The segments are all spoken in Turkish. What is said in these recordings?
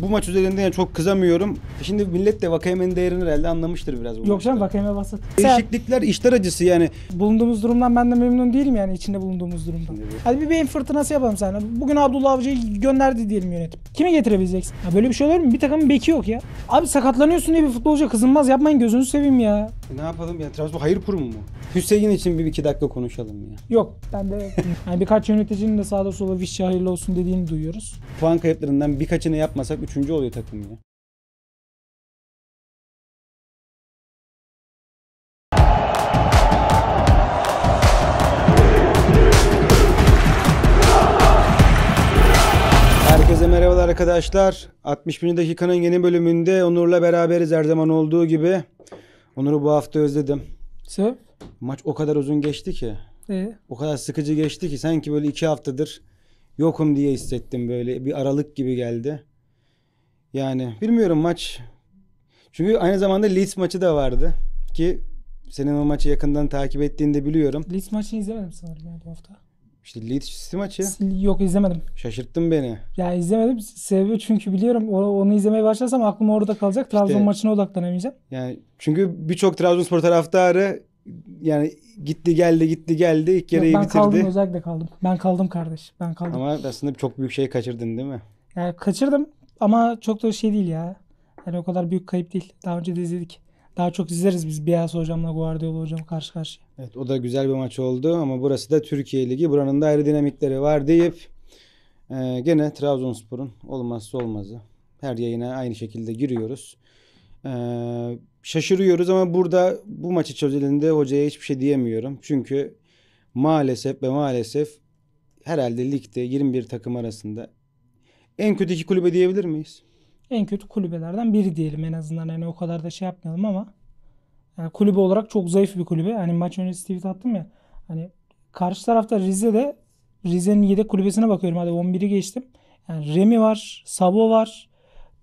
bu maç üzerinde yani çok kızamıyorum. Şimdi millet de Vakayeme'nin değerini herhalde anlamıştır biraz bu Yok canım Vakayeme basit. Değişiklikler işler acısı yani. Bulunduğumuz durumdan ben de memnun değilim yani içinde bulunduğumuz durumdan. Hadi bir beyin fırtınası yapalım seninle. Bugün Abdullah Avcı'yı gönderdi diyelim yönetim. Kimi getirebileceksin? Ya böyle bir şey olur mu? Bir takımın beki yok ya. Abi sakatlanıyorsun diye bir futbolcu kızınmaz yapmayın gözünü seveyim ya. E, ne yapalım ya? Trabzon hayır kurumu mu? Hüseyin için bir iki dakika konuşalım ya. Yok ben de yani birkaç yöneticinin de sağda sola vişçi hayırlı olsun dediğini duyuyoruz. Puan kayıplarından birkaçını yapmasak üçüncü oluyor takım ya. Herkese merhabalar arkadaşlar. 61. dakikanın yeni bölümünde Onur'la beraberiz her zaman olduğu gibi. Onur'u bu hafta özledim. Sebep? Maç o kadar uzun geçti ki. Ee? O kadar sıkıcı geçti ki sanki böyle iki haftadır yokum diye hissettim böyle. Bir aralık gibi geldi. Yani bilmiyorum maç. Çünkü aynı zamanda Leeds maçı da vardı. Ki senin o maçı yakından takip ettiğini de biliyorum. Leeds maçını izlemedim sanırım yani bu hafta. İşte Leeds City maçı. Yok izlemedim. Şaşırttın beni. Ya izlemedim. Sebebi çünkü biliyorum onu izlemeye başlarsam aklım orada kalacak. Trabzon işte, maçına odaklanamayacağım. Yani çünkü birçok Trabzonspor taraftarı yani gitti geldi gitti geldi ilk yarıyı ben bitirdi. Ben kaldım özellikle kaldım. Ben kaldım kardeş. Ben kaldım. Ama aslında çok büyük şey kaçırdın değil mi? Yani kaçırdım ama çok da şey değil ya. Yani o kadar büyük kayıp değil. Daha önce de izledik. Daha çok izleriz biz Beyaz hocamla Guardiola hocam karşı karşıya. Evet o da güzel bir maç oldu ama burası da Türkiye Ligi. Buranın da ayrı dinamikleri var deyip e, gene Trabzonspor'un olmazsa olmazı. Her yayına aynı şekilde giriyoruz. E, şaşırıyoruz ama burada bu maçı çözülünde hocaya hiçbir şey diyemiyorum. Çünkü maalesef ve maalesef herhalde ligde 21 takım arasında en kötü iki kulübe diyebilir miyiz? En kötü kulübelerden biri diyelim en azından. Yani o kadar da şey yapmayalım ama yani kulübe olarak çok zayıf bir kulübe. Hani maç öncesi tweet attım ya. Hani karşı tarafta Rize'de Rize'nin yedek kulübesine bakıyorum. Hadi 11'i geçtim. Yani Remi var, Sabo var,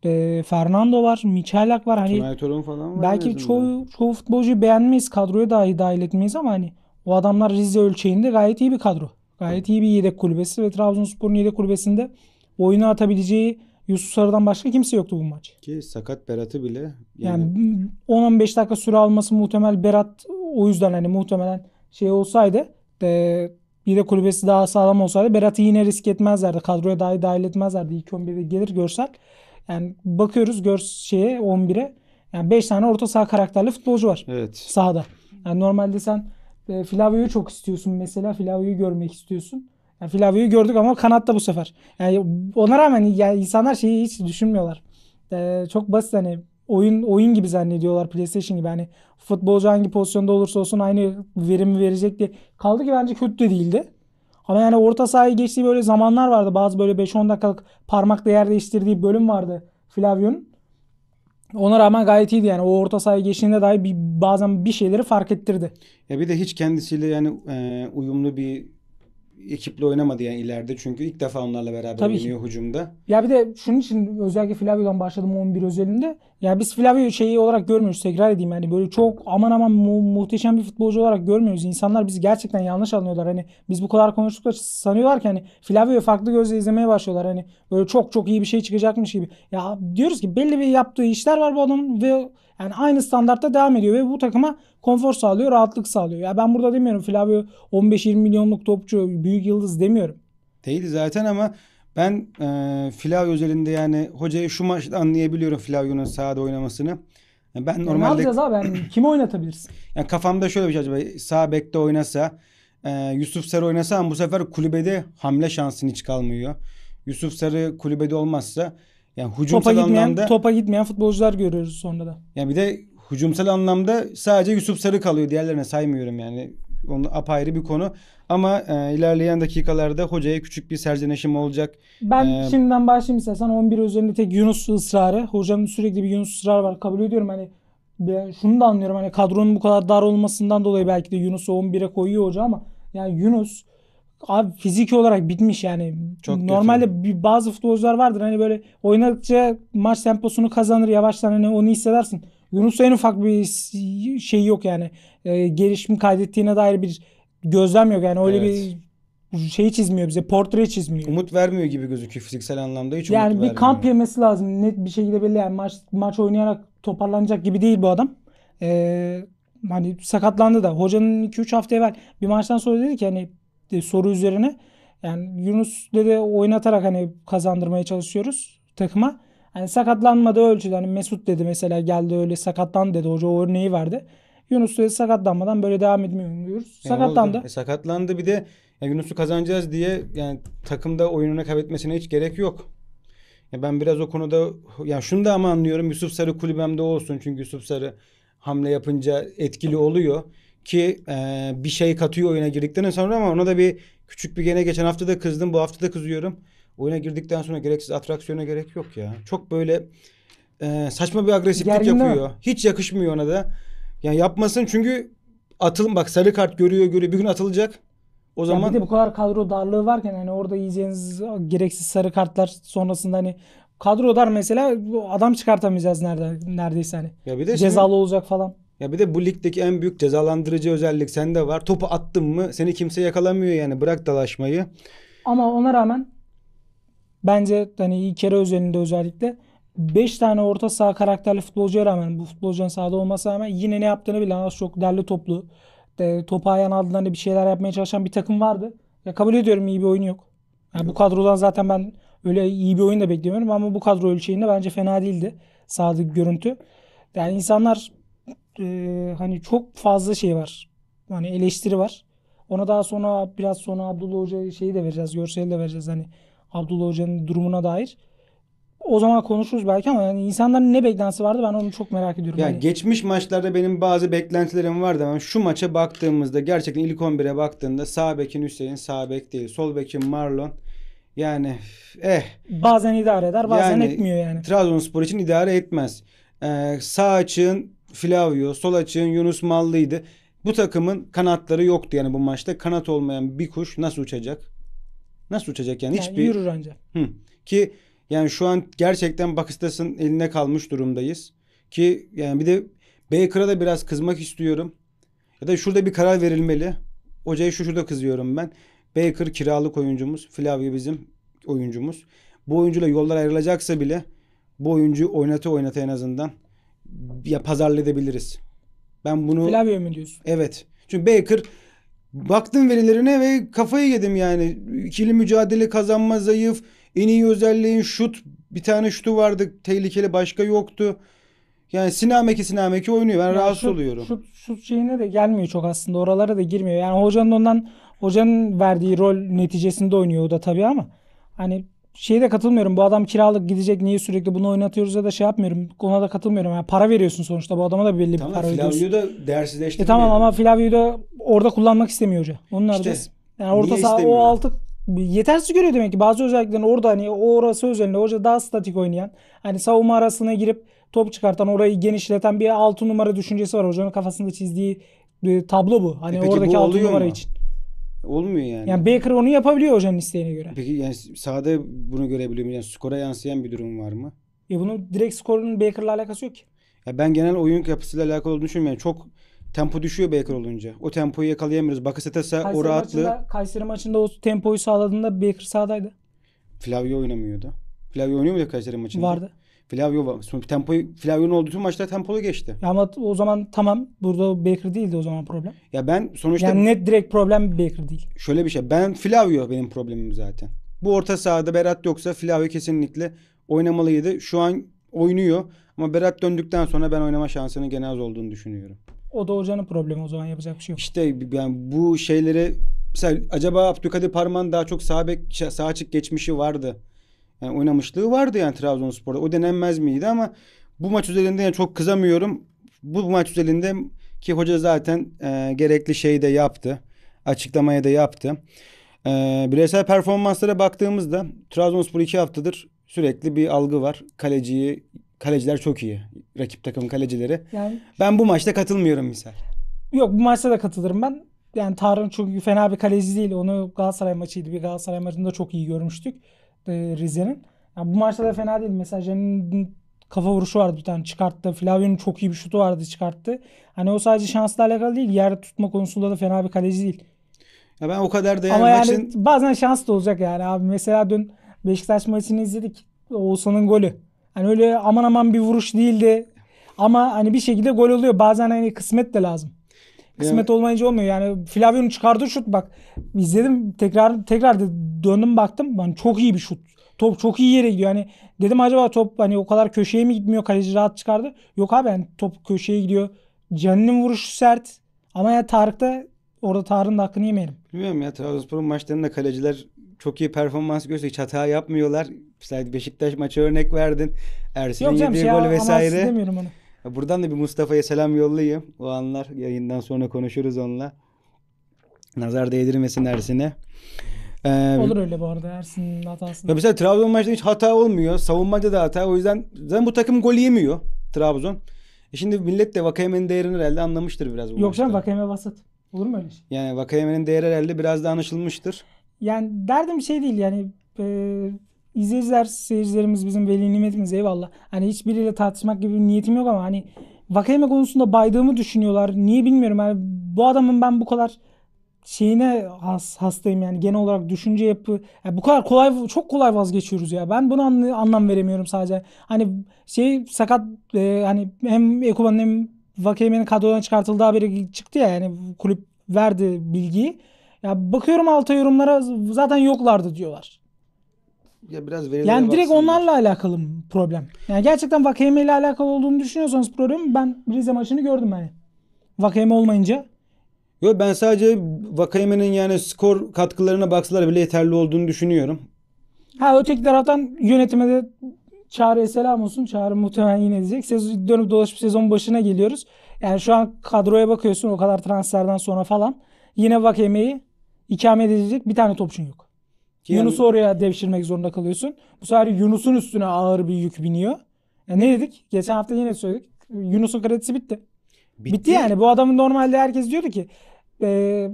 e, Fernando var, Michalak var. Hani falan var. Belki çoğu, çoğu futbolcuyu beğenmeyiz. Kadroya dahi dahil etmeyiz ama hani o adamlar Rize ölçeğinde gayet iyi bir kadro. Gayet iyi bir yedek kulübesi ve Trabzonspor'un yedek kulübesinde oyunu atabileceği Yusuf Sarı'dan başka kimse yoktu bu maç. Ki sakat Berat'ı bile yani, yani 10-15 dakika süre alması muhtemel Berat o yüzden hani muhtemelen şey olsaydı e, bir de kulübesi daha sağlam olsaydı Berat'ı yine risk etmezlerdi. Kadroya dahi dahil etmezlerdi. İlk 11'de gelir görsel. Yani bakıyoruz gör şeye 11'e. Yani 5 tane orta saha karakterli futbolcu var. Evet. Sahada. Yani normalde sen e, Flavio'yu çok istiyorsun mesela. Flavio'yu görmek istiyorsun. Yani Flavio'yu gördük ama kanatta bu sefer. Yani ona rağmen yani insanlar şeyi hiç düşünmüyorlar. Ee, çok basit hani oyun oyun gibi zannediyorlar PlayStation gibi. Hani futbolcu hangi pozisyonda olursa olsun aynı verimi verecek diye. Kaldı ki bence kötü de değildi. Ama yani orta sahayı geçtiği böyle zamanlar vardı. Bazı böyle 5-10 dakikalık parmakla yer değiştirdiği bölüm vardı Flavio'nun. Ona rağmen gayet iyiydi yani. O orta sahaya geçtiğinde dahi bir, bazen bir şeyleri fark ettirdi. Ya bir de hiç kendisiyle yani e, uyumlu bir ekiple oynamadı yani ileride çünkü ilk defa onlarla beraber Tabii oynuyor ki. hücumda. Ya bir de şunun için özellikle Flavio'dan başladım 11 özelinde. Ya biz Flavio şeyi olarak görmüyoruz tekrar edeyim yani böyle çok aman aman mu- muhteşem bir futbolcu olarak görmüyoruz. İnsanlar bizi gerçekten yanlış anlıyorlar. Hani biz bu kadar konuştuk da sanıyorlar ki hani Flavio'yu farklı gözle izlemeye başlıyorlar. Hani böyle çok çok iyi bir şey çıkacakmış gibi. Ya diyoruz ki belli bir yaptığı işler var bu adamın ve yani aynı standartta devam ediyor ve bu takıma konfor sağlıyor, rahatlık sağlıyor. Ya ben burada demiyorum Flavio 15-20 milyonluk topçu, büyük yıldız demiyorum. Değil zaten ama ben e, Flavio özelinde yani hocayı şu maçta anlayabiliyorum Flavio'nun sahada oynamasını. Yani ben normalde... Ne yapacağız abi? Yani kimi oynatabilirsin? Yani kafamda şöyle bir şey acaba. Sağ bekte oynasa, e, Yusuf Sarı oynasa ama bu sefer kulübede hamle şansın hiç kalmıyor. Yusuf Sarı kulübede olmazsa yani hücumsal topa gitmeyen, anlamda... Topa gitmeyen futbolcular görüyoruz sonra da. Yani bir de hücumsal anlamda sadece Yusuf Sarı kalıyor. Diğerlerine saymıyorum yani. Onu apayrı bir konu. Ama e, ilerleyen dakikalarda hocaya küçük bir serzenişim olacak. Ben ee, şimdiden başlayayım istersen 11 üzerinde tek Yunus ısrarı. Hocanın sürekli bir Yunus ısrarı var. Kabul ediyorum hani ben şunu da anlıyorum hani kadronun bu kadar dar olmasından dolayı belki de Yunus'u 11'e koyuyor hoca ama yani Yunus abi fiziki olarak bitmiş yani. Çok Normalde kötü. bazı futbolcular vardır hani böyle oynadıkça maç temposunu kazanır yavaştan hani onu hissedersin. Yunus'ta en ufak bir şey yok yani. E, ee, gelişim kaydettiğine dair bir gözlem yok. Yani öyle evet. bir şey çizmiyor bize. Portre çizmiyor. Umut vermiyor gibi gözüküyor fiziksel anlamda. Hiç yani bir kamp yemesi lazım. Net bir şekilde belli. Yani maç, maç oynayarak toparlanacak gibi değil bu adam. Ee, hani sakatlandı da. Hocanın 2-3 hafta evvel bir maçtan sonra dedi ki hani de, soru üzerine yani Yunus dedi oynatarak hani kazandırmaya çalışıyoruz takıma. Hani sakatlanmadığı ölçüde hani Mesut dedi mesela geldi öyle sakatlan dedi hoca o örneği verdi. Yunus Suez sakatlanmadan böyle devam etmiyor diyoruz. Yani sakatlandı. E, sakatlandı bir de yani Yunus'u kazanacağız diye yani takımda oyununa kaybetmesine hiç gerek yok. Ya ben biraz o konuda yani şunu da ama anlıyorum Yusuf Sarı kulübemde olsun çünkü Yusuf Sarı hamle yapınca etkili oluyor ki e, bir şey katıyor oyuna girdikten sonra ama ona da bir küçük bir gene geçen hafta da kızdım bu hafta da kızıyorum oyuna girdikten sonra gereksiz atraksiyona gerek yok ya. Çok böyle e, saçma bir agresiflik Gergin yapıyor. Hiç yakışmıyor ona da. Yani yapmasın çünkü atılın bak sarı kart görüyor görüyor bir gün atılacak. O yani zaman bir de bu kadar kadro darlığı varken hani orada yiyeceğiniz gereksiz sarı kartlar sonrasında hani kadro dar mesela adam çıkartamayacağız nerede neredeyse hani. Ya bir de cezalı şimdi, olacak falan. Ya bir de bu ligdeki en büyük cezalandırıcı özellik sende var. Topu attın mı seni kimse yakalamıyor yani bırak dalaşmayı. Ama ona rağmen Bence hani kere özelinde özellikle 5 tane orta saha karakterli futbolcuya rağmen bu futbolcunun sahada olmasına rağmen yine ne yaptığını bilen az çok derli toplu e, topu ayağına aldığında bir şeyler yapmaya çalışan bir takım vardı. Ya kabul ediyorum iyi bir oyun yok. Yani bu kadrodan zaten ben öyle iyi bir oyun da beklemiyorum ama bu kadro ölçeğinde bence fena değildi sahadaki görüntü. Yani insanlar e, hani çok fazla şey var. Hani eleştiri var. Ona daha sonra biraz sonra Abdullah Hoca şeyi de vereceğiz, görseli de vereceğiz. Hani Abdullah Hoca'nın durumuna dair. O zaman konuşuruz belki ama yani insanların ne beklentisi vardı ben onu çok merak ediyorum. Ya yani. geçmiş maçlarda benim bazı beklentilerim vardı ama şu maça baktığımızda gerçekten ilk 11'e baktığında sağ bekin Hüseyin sağ bek değil. Sol bekin Marlon. Yani eh. Bazen idare eder bazen yani, etmiyor yani. Trabzonspor için idare etmez. Ee, sağ açığın Flavio, sol açığın Yunus Mallı'ydı. Bu takımın kanatları yoktu yani bu maçta. Kanat olmayan bir kuş nasıl uçacak? Nasıl uçacak yani? yani Hiçbir... Yürür ancak. Hı. Ki yani şu an gerçekten Bakıstas'ın eline kalmış durumdayız. Ki yani bir de Baker'a da biraz kızmak istiyorum. Ya da şurada bir karar verilmeli. Hocaya şu şurada kızıyorum ben. Baker kiralık oyuncumuz. Flavio bizim oyuncumuz. Bu oyuncuyla yollar ayrılacaksa bile bu oyuncu oynata oynata en azından ya pazarlayabiliriz. Ben bunu... Flavio mu diyorsun? Evet. Çünkü Baker Baktım verilerine ve kafayı yedim yani. İkili mücadele kazanma zayıf. En iyi özelliğin şut. Bir tane şutu vardı. Tehlikeli başka yoktu. Yani Sinameki Sinameki oynuyor. Ben yani rahatsız şut, oluyorum. Şut, şut şeyine de gelmiyor çok aslında. Oralara da girmiyor. Yani hocanın ondan hocanın verdiği rol neticesinde oynuyor o da tabii ama hani şeye de katılmıyorum. Bu adam kiralık gidecek niye sürekli bunu oynatıyoruz ya da şey yapmıyorum. Ona da katılmıyorum. Yani para veriyorsun sonuçta. Bu adama da belli tamam, bir para veriyorsun. Tamam Flavio'yu da değersizleştirmiyor. E tamam ama Flavio'yu da orada kullanmak istemiyor hoca. Onun işte, arası. Yani orta saha o altı yetersiz görüyor demek ki. Bazı özelliklerini orada hani orası özelinde hoca daha statik oynayan. Hani savunma arasına girip top çıkartan orayı genişleten bir altı numara düşüncesi var. Hocanın kafasında çizdiği e, tablo bu. Hani e oradaki bu altı numara mu? için. Olmuyor yani. Yani Baker onu yapabiliyor hocanın isteğine göre. Peki yani sahada bunu görebiliyor muyuz? Yani skora yansıyan bir durum var mı? Ya e bunu direkt skorun Baker'la alakası yok ki. Ya ben genel oyun yapısıyla alakalı olduğunu düşünmüyorum. Çok tempo düşüyor Baker olunca. O tempoyu yakalayamıyoruz. Bakasetasa o rahatlığı... Maçında, Kayseri maçında o tempoyu sağladığında Baker sahadaydı. Flavio oynamıyordu. Flavio oynuyor muydu Kayseri maçında? Vardı. Flavio tempoyu Flavio'nun olduğu tüm maçlar tempolu geçti. Ya ama o zaman tamam burada Baker değildi o zaman problem. Ya ben sonuçta yani net direkt problem Baker değil. Şöyle bir şey. Ben Flavio benim problemim zaten. Bu orta sahada Berat yoksa Flavio kesinlikle oynamalıydı. Şu an oynuyor ama Berat döndükten sonra ben oynama şansının gene az olduğunu düşünüyorum. O da hocanın problemi o zaman yapacak bir şey yok. İşte yani bu şeyleri mesela acaba Abdülkadir Parman daha çok sağ bek sağ açık geçmişi vardı yani oynamışlığı vardı yani Trabzonspor'da. O denenmez miydi ama bu maç üzerinde yani çok kızamıyorum. Bu, bu maç üzerinde ki hoca zaten e, gerekli şeyi de yaptı. açıklamayı da yaptı. E, bireysel performanslara baktığımızda Trabzonspor iki haftadır sürekli bir algı var. Kaleciyi kaleciler çok iyi. Rakip takım kalecileri. Yani... Ben bu maçta katılmıyorum misal. Yok bu maçta da katılırım ben. Yani Tarım çünkü fena bir kaleci değil. Onu Galatasaray maçıydı. Bir Galatasaray maçında çok iyi görmüştük e, Rize'nin. Yani bu maçta da fena değil. Mesela Jen'in kafa vuruşu vardı bir tane çıkarttı. Flavio'nun çok iyi bir şutu vardı çıkarttı. Hani o sadece şansla alakalı değil. Yer tutma konusunda da fena bir kaleci değil. Ya ben o kadar da yani maçın... bazen şans da olacak yani abi. Mesela dün Beşiktaş maçını izledik. Oğuzhan'ın golü. Hani öyle aman aman bir vuruş değildi. Ama hani bir şekilde gol oluyor. Bazen hani kısmet de lazım. Kısmet yani. olmayınca olmuyor. Yani Flavio'nun çıkardığı şut bak. izledim tekrar tekrar döndüm baktım. Yani çok iyi bir şut. Top çok iyi yere gidiyor. Yani dedim acaba top hani o kadar köşeye mi gitmiyor? Kaleci rahat çıkardı. Yok abi yani top köşeye gidiyor. Can'ın vuruşu sert. Ama ya yani Tarık'ta orada Tarık'ın da hakkını yemeyelim. Bilmiyorum ya Trabzonspor'un maçlarında kaleciler çok iyi performans gösteriyor. Hiç hata yapmıyorlar. Mesela Beşiktaş maçı örnek verdin. Ersin'in yediği şey, gol vesaire. Yok demiyorum onu. Buradan da bir Mustafa'ya selam yollayayım. O anlar yayından sonra konuşuruz onunla. Nazar değdirmesin Ersin'e. Ee, Olur öyle bu arada Ersin'in hatasını. mesela Trabzon maçında hiç hata olmuyor. Savunmada da hata. O yüzden zaten bu takım gol yemiyor Trabzon. E şimdi millet de Vakayeme'nin değerini herhalde anlamıştır biraz bu Yok canım Vakayeme basit. Olur mu öyle şey? Yani Vakayeme'nin değeri herhalde biraz daha anlaşılmıştır. Yani derdim şey değil yani e, izleyiciler, seyircilerimiz bizim veli nimetimiz eyvallah. Hani hiçbiriyle tartışmak gibi bir niyetim yok ama hani Vakayeme konusunda baydığımı düşünüyorlar. Niye bilmiyorum. Yani bu adamın ben bu kadar şeyine has, hastayım yani genel olarak düşünce yapı yani bu kadar kolay çok kolay vazgeçiyoruz ya ben bunu anlı, anlam veremiyorum sadece hani şey sakat e, hani hem Ekuban'ın hem Vakemen'in kadrodan çıkartıldığı haberi çıktı ya yani kulüp verdi bilgiyi ya bakıyorum alta yorumlara zaten yoklardı diyorlar ya biraz verilere Yani direkt baksınlar. onlarla alakalı mı problem? Yani gerçekten Vakeme ile alakalı olduğunu düşünüyorsanız problem ben Rize maçını gördüm hani. Vakeme olmayınca. Yo ben sadece Vakayeme'nin yani skor katkılarına baksalar bile yeterli olduğunu düşünüyorum. Ha öteki taraftan yönetime de çağrı selam olsun. Çağrı muhtemelen yine diyecek. Sezon, dönüp dolaşıp sezon başına geliyoruz. Yani şu an kadroya bakıyorsun o kadar transferden sonra falan. Yine Vakeme'yi ikame edecek bir tane topçun yok. Yani... Yunus'u oraya devşirmek zorunda kalıyorsun. Bu sefer Yunus'un üstüne ağır bir yük biniyor. Yani e, ne dedik? Geçen hafta yine söyledik. Yunus'un kredisi bitti. bitti. Bitti yani. Bu adamın normalde herkes diyordu ki e,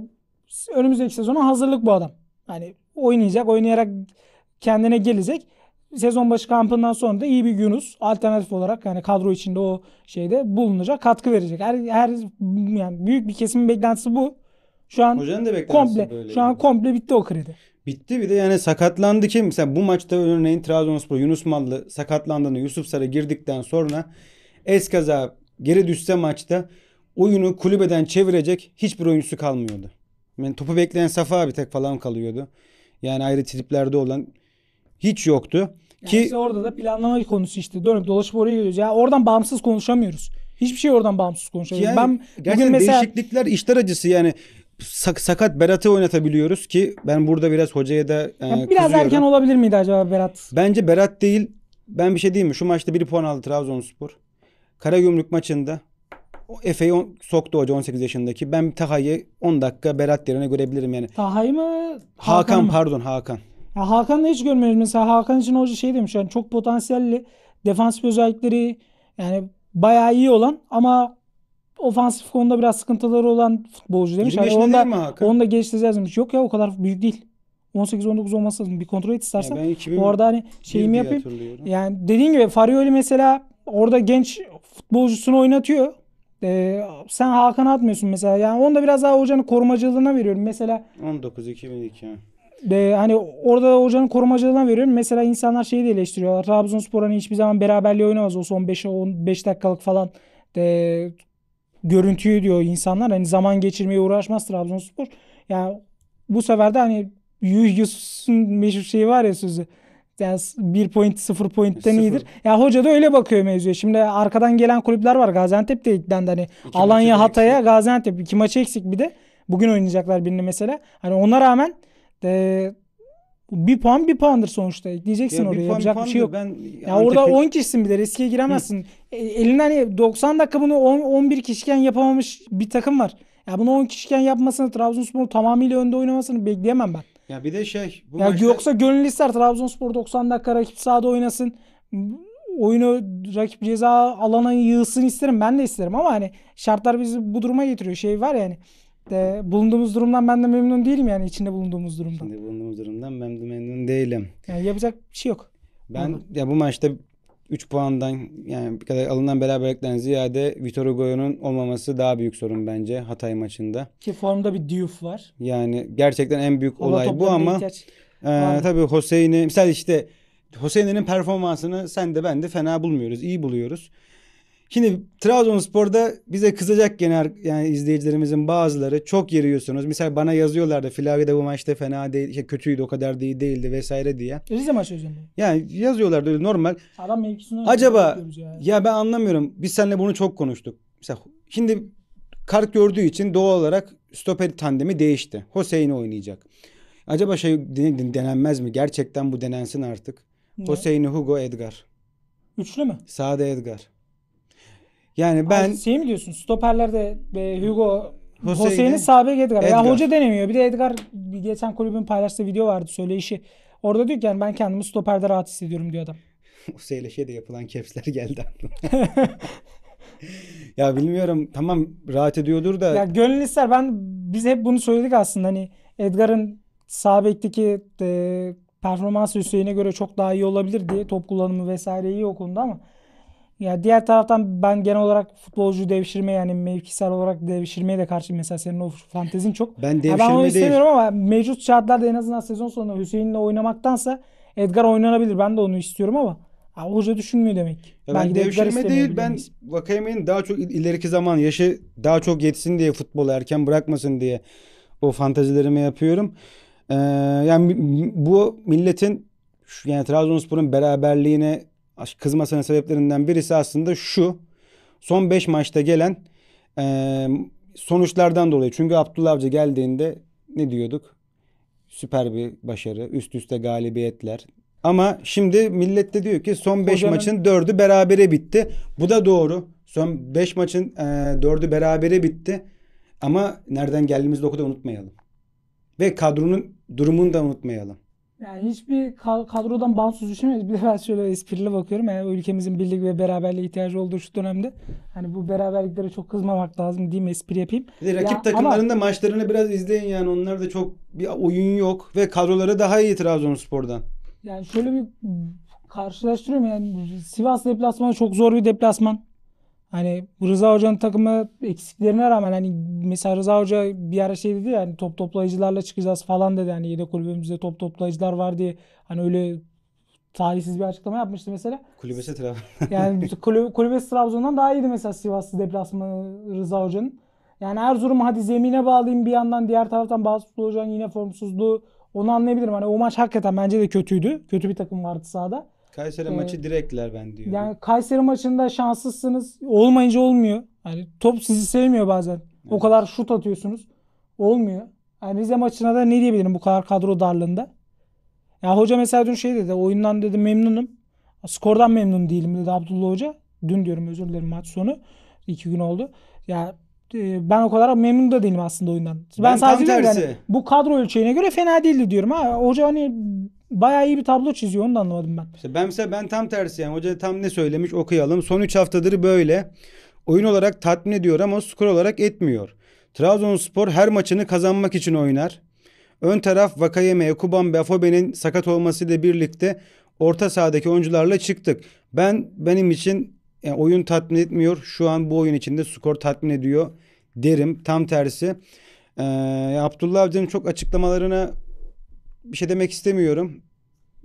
önümüzdeki sezona hazırlık bu adam. Yani oynayacak, oynayarak kendine gelecek. Sezon başı kampından sonra da iyi bir Yunus alternatif olarak yani kadro içinde o şeyde bulunacak, katkı verecek. Her her yani büyük bir kesimin beklentisi bu. Şu an Hocanın da komple böyle şu an komple bitti o kredi. Bitti bir de yani sakatlandı kim? mesela bu maçta örneğin Trabzonspor Yunus Mallı sakatlandığında Yusuf Sarı girdikten sonra eskaza geri düşse maçta oyunu kulübeden çevirecek hiçbir oyuncusu kalmıyordu. Yani topu bekleyen Safa bir tek falan kalıyordu. Yani ayrı triplerde olan hiç yoktu. Yani ki işte orada da planlama konusu işte dönüp dolaşıp oraya gidiyoruz. Ya oradan bağımsız konuşamıyoruz. Hiçbir şey oradan bağımsız konuşamıyoruz. Yani, ben bugün mesela değişiklikler işler acısı yani sak, sakat Berat'ı oynatabiliyoruz ki ben burada biraz hocaya da e, Biraz kızıyorum. erken olabilir miydi acaba Berat? Bence Berat değil. Ben bir şey diyeyim mi? Şu maçta 1 puan aldı Trabzonspor. Karagümrük maçında Efe'yi soktu hoca 18 yaşındaki. Ben Taha'yı 10 dakika Berat yerine görebilirim yani. Taha'yı mı? Hakan, Hakan mı? pardon Hakan. Ya Hakan'ı hiç görmüyoruz. Mesela Hakan için hoca şey demiş yani çok potansiyelli defansif özellikleri yani bayağı iyi olan ama ofansif konuda biraz sıkıntıları olan futbolcu demiş. 25 yani onda, mi Hakan? Onu da geliştireceğiz demiş. Yok ya o kadar büyük değil. 18-19 olması lazım. Bir kontrol et istersen. Yani ben 2000 hani şeyimi yapayım. Yani dediğin gibi Farioli mesela orada genç futbolcusunu oynatıyor. Ee, sen Hakan atmıyorsun mesela. Yani onda biraz daha hocanın korumacılığına veriyorum. Mesela 19 2002. De, hani orada hocanın korumacılığına veriyorum. Mesela insanlar şeyi de eleştiriyorlar. Trabzonspor hani hiçbir zaman beraberliği oynamaz. O son 5 15 dakikalık falan de, görüntüyü diyor insanlar. Hani zaman geçirmeye uğraşmaz Trabzonspor. Ya yani bu sefer de hani Yusuf'un meşhur şeyi var ya sözü. Yani bir point sıfır pointten sıfır. iyidir. Ya hoca da öyle bakıyor mevzuya. Şimdi arkadan gelen kulüpler var. Gaziantep de eklendi. Hani iki Alanya, Hatay'a, eksik. Gaziantep. iki maçı eksik bir de. Bugün oynayacaklar birini mesela. Hani ona rağmen e, bir puan bir puandır sonuçta. Ekleyeceksin ya oraya. Bir puan, Yapacak bir, şey yok. Ben ya orada orada 10 kişisin bir de riske giremezsin. Hı. E, elinden 90 dakika bunu 10, 11 kişiken yapamamış bir takım var. Ya bunu 10 kişiken yapmasını Trabzonspor tamamıyla önde oynamasını bekleyemem ben. Ya bir de şey bu ya maçta... yoksa gönül ister Trabzonspor 90 dakika rakip sahada oynasın. Oyunu rakip ceza alana yığılsın isterim. Ben de isterim ama hani şartlar bizi bu duruma getiriyor. Şey var yani. Ya hani, de bulunduğumuz durumdan ben de memnun değilim yani içinde bulunduğumuz durumdan. İçinde bulunduğumuz durumdan ben de memnun değilim. Yani yapacak bir şey yok. Ben Anladım. ya bu maçta 3 puandan yani bir kadar alınan beraberlikten ziyade Vitor Hugo'nun olmaması daha büyük sorun bence Hatay maçında. Ki formda bir Diouf var. Yani gerçekten en büyük Ola olay bu ama e, tabii Hüseyin'i mesela işte Hüseyin'in performansını sen de ben de fena bulmuyoruz. iyi buluyoruz. Şimdi Trabzonspor'da bize kızacak genel yani izleyicilerimizin bazıları çok yeriyorsunuz. Mesela bana yazıyorlardı Filarya'da bu maçta fena değil, işte kötüydü o kadar değil değildi vesaire diye. Rize maçı özelinde. Yani yazıyorlardı öyle normal. Adam mevkisini Acaba ya ben anlamıyorum. Biz seninle bunu çok konuştuk. Mesela şimdi kart gördüğü için doğal olarak stoper tandemi değişti. Hüseyin oynayacak. Acaba şey denenmez mi? Gerçekten bu denensin artık. Hüseyin, Hugo, Edgar. Üçlü mü? Sade Edgar. Yani ben... Abi, şey mi diyorsun? Stoperlerde e, Hugo Hoseyin'i sahibi Edgar. Edgar. Ya hoca denemiyor. Bir de Edgar geçen kulübün paylaştığı video vardı söyleyişi. Orada diyor ki yani ben kendimi stoperde rahat hissediyorum diyor adam. Hoseyleşe de yapılan kepsler geldi ya bilmiyorum tamam rahat ediyordur da. Ya gönül ister ben biz hep bunu söyledik aslında hani Edgar'ın sağ bekteki e, performans Hüseyin'e göre çok daha iyi olabilir diye top kullanımı vesaire iyi okundu ama ya diğer taraftan ben genel olarak futbolcu devşirmeye yani mevkisel olarak devşirmeye de karşı mesela senin o fantezin çok. Ben devşirme ben onu istemiyorum değil. ama mevcut şartlarda en azından sezon sonunda Hüseyin'le oynamaktansa Edgar oynanabilir. Ben de onu istiyorum ama ha, hoca düşünmüyor demek. Ya ben, ben de devşirme değil ben Vakayeme'nin daha çok ileriki zaman yaşı daha çok yetsin diye futbolu erken bırakmasın diye o fantezilerimi yapıyorum. Ee, yani bu milletin yani Trabzonspor'un beraberliğine kızmasının sebeplerinden birisi aslında şu. Son 5 maçta gelen e, sonuçlardan dolayı. Çünkü Abdullah Avcı geldiğinde ne diyorduk? Süper bir başarı, üst üste galibiyetler. Ama şimdi millet de diyor ki son 5 maçın 4'ü berabere bitti. Bu da doğru. Son 5 maçın 4'ü e, berabere bitti. Ama nereden geldiğimizi de o unutmayalım. Ve kadronun durumunu da unutmayalım. Yani hiçbir kadrodan bağımsız düşünmeyiz. Bir ben şöyle esprili bakıyorum. Yani ülkemizin birlik ve beraberliğe ihtiyacı olduğu şu dönemde hani bu beraberliklere çok kızmamak lazım diyeyim espri yapayım. Bir rakip ya, takımların ama... da maçlarını biraz izleyin yani. Onlar da çok bir oyun yok ve kadroları daha iyi Trabzonspor'dan. Yani şöyle bir karşılaştırıyorum yani Sivas deplasmanı çok zor bir deplasman. Hani Rıza Hoca'nın takımı eksiklerine rağmen hani mesela Rıza Hoca bir ara şey dedi yani top toplayıcılarla çıkacağız falan dedi. Hani yedek kulübümüzde top toplayıcılar var diye hani öyle talihsiz bir açıklama yapmıştı mesela. Kulübesi Trabzon. yani kulübe, kulübesi Trabzon'dan daha iyiydi mesela Sivaslı deplasmanı Rıza Hoca'nın. Yani Erzurum hadi zemine bağlayayım bir yandan diğer taraftan bazı Hoca'nın yine formsuzluğu onu anlayabilirim. Hani o maç hakikaten bence de kötüydü. Kötü bir takım vardı sahada. Kayseri ee, maçı direktler ben diyorum. Yani Kayseri maçında şanslısınız. Olmayınca olmuyor. Yani top sizi sevmiyor bazen. Evet. O kadar şut atıyorsunuz. Olmuyor. Yani Rize maçına da ne diyebilirim bu kadar kadro darlığında. Ya hoca mesela dün şey dedi. Oyundan dedi memnunum. Skordan memnun değilim dedi Abdullah Hoca. Dün diyorum özür dilerim maç sonu. iki gün oldu. Ya e, ben o kadar memnun da değilim aslında oyundan. Ben, ben sadece diyorum yani bu kadro ölçeğine göre fena değildi diyorum. Ha hoca hani bayağı iyi bir tablo çiziyor onu da anlamadım ben. İşte ben mesela ben tam tersi yani hoca tam ne söylemiş okuyalım. Son 3 haftadır böyle. Oyun olarak tatmin ediyor ama skor olarak etmiyor. Trabzonspor her maçını kazanmak için oynar. Ön taraf Vakayeme, Kuban ve sakat olması ile birlikte orta sahadaki oyuncularla çıktık. Ben benim için yani oyun tatmin etmiyor. Şu an bu oyun içinde skor tatmin ediyor derim. Tam tersi. Ee, Abdullah Avcı'nın çok açıklamalarına bir şey demek istemiyorum.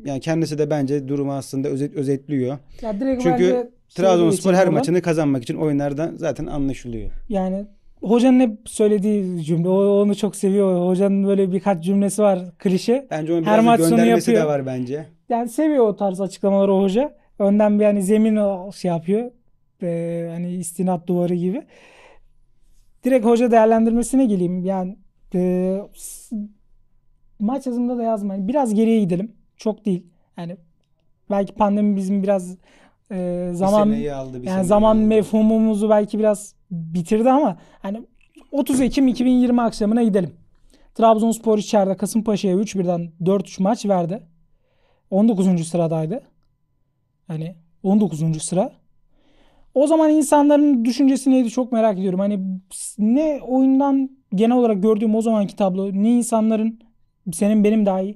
Yani kendisi de bence durumu aslında özet, özetliyor. Ya direkt Çünkü Trabzonspor şey her olan... maçını kazanmak için oynardan zaten anlaşılıyor. Yani hocanın hep söylediği cümle. O, onu çok seviyor. Hocanın böyle birkaç cümlesi var klişe. Bence onun her maç sonu yapıyor. de var bence. Yani seviyor o tarz açıklamaları o hoca. Önden bir hani zemin şey yapıyor. Ee, hani istinat duvarı gibi. Direkt hoca değerlendirmesine geleyim. Yani e, maç yazımında da yazmayın. Biraz geriye gidelim. Çok değil. Yani belki pandemi bizim biraz e, zaman bir aldı, bir yani zaman aldı. mefhumumuzu belki biraz bitirdi ama hani 30 Ekim 2020 akşamına gidelim. Trabzonspor içeride Kasımpaşa'ya 3-1'den 4-3 maç verdi. 19. sıradaydı. Hani 19. sıra. O zaman insanların düşüncesi neydi çok merak ediyorum. Hani ne oyundan genel olarak gördüğüm o zamanki tablo ne insanların senin benim dahi.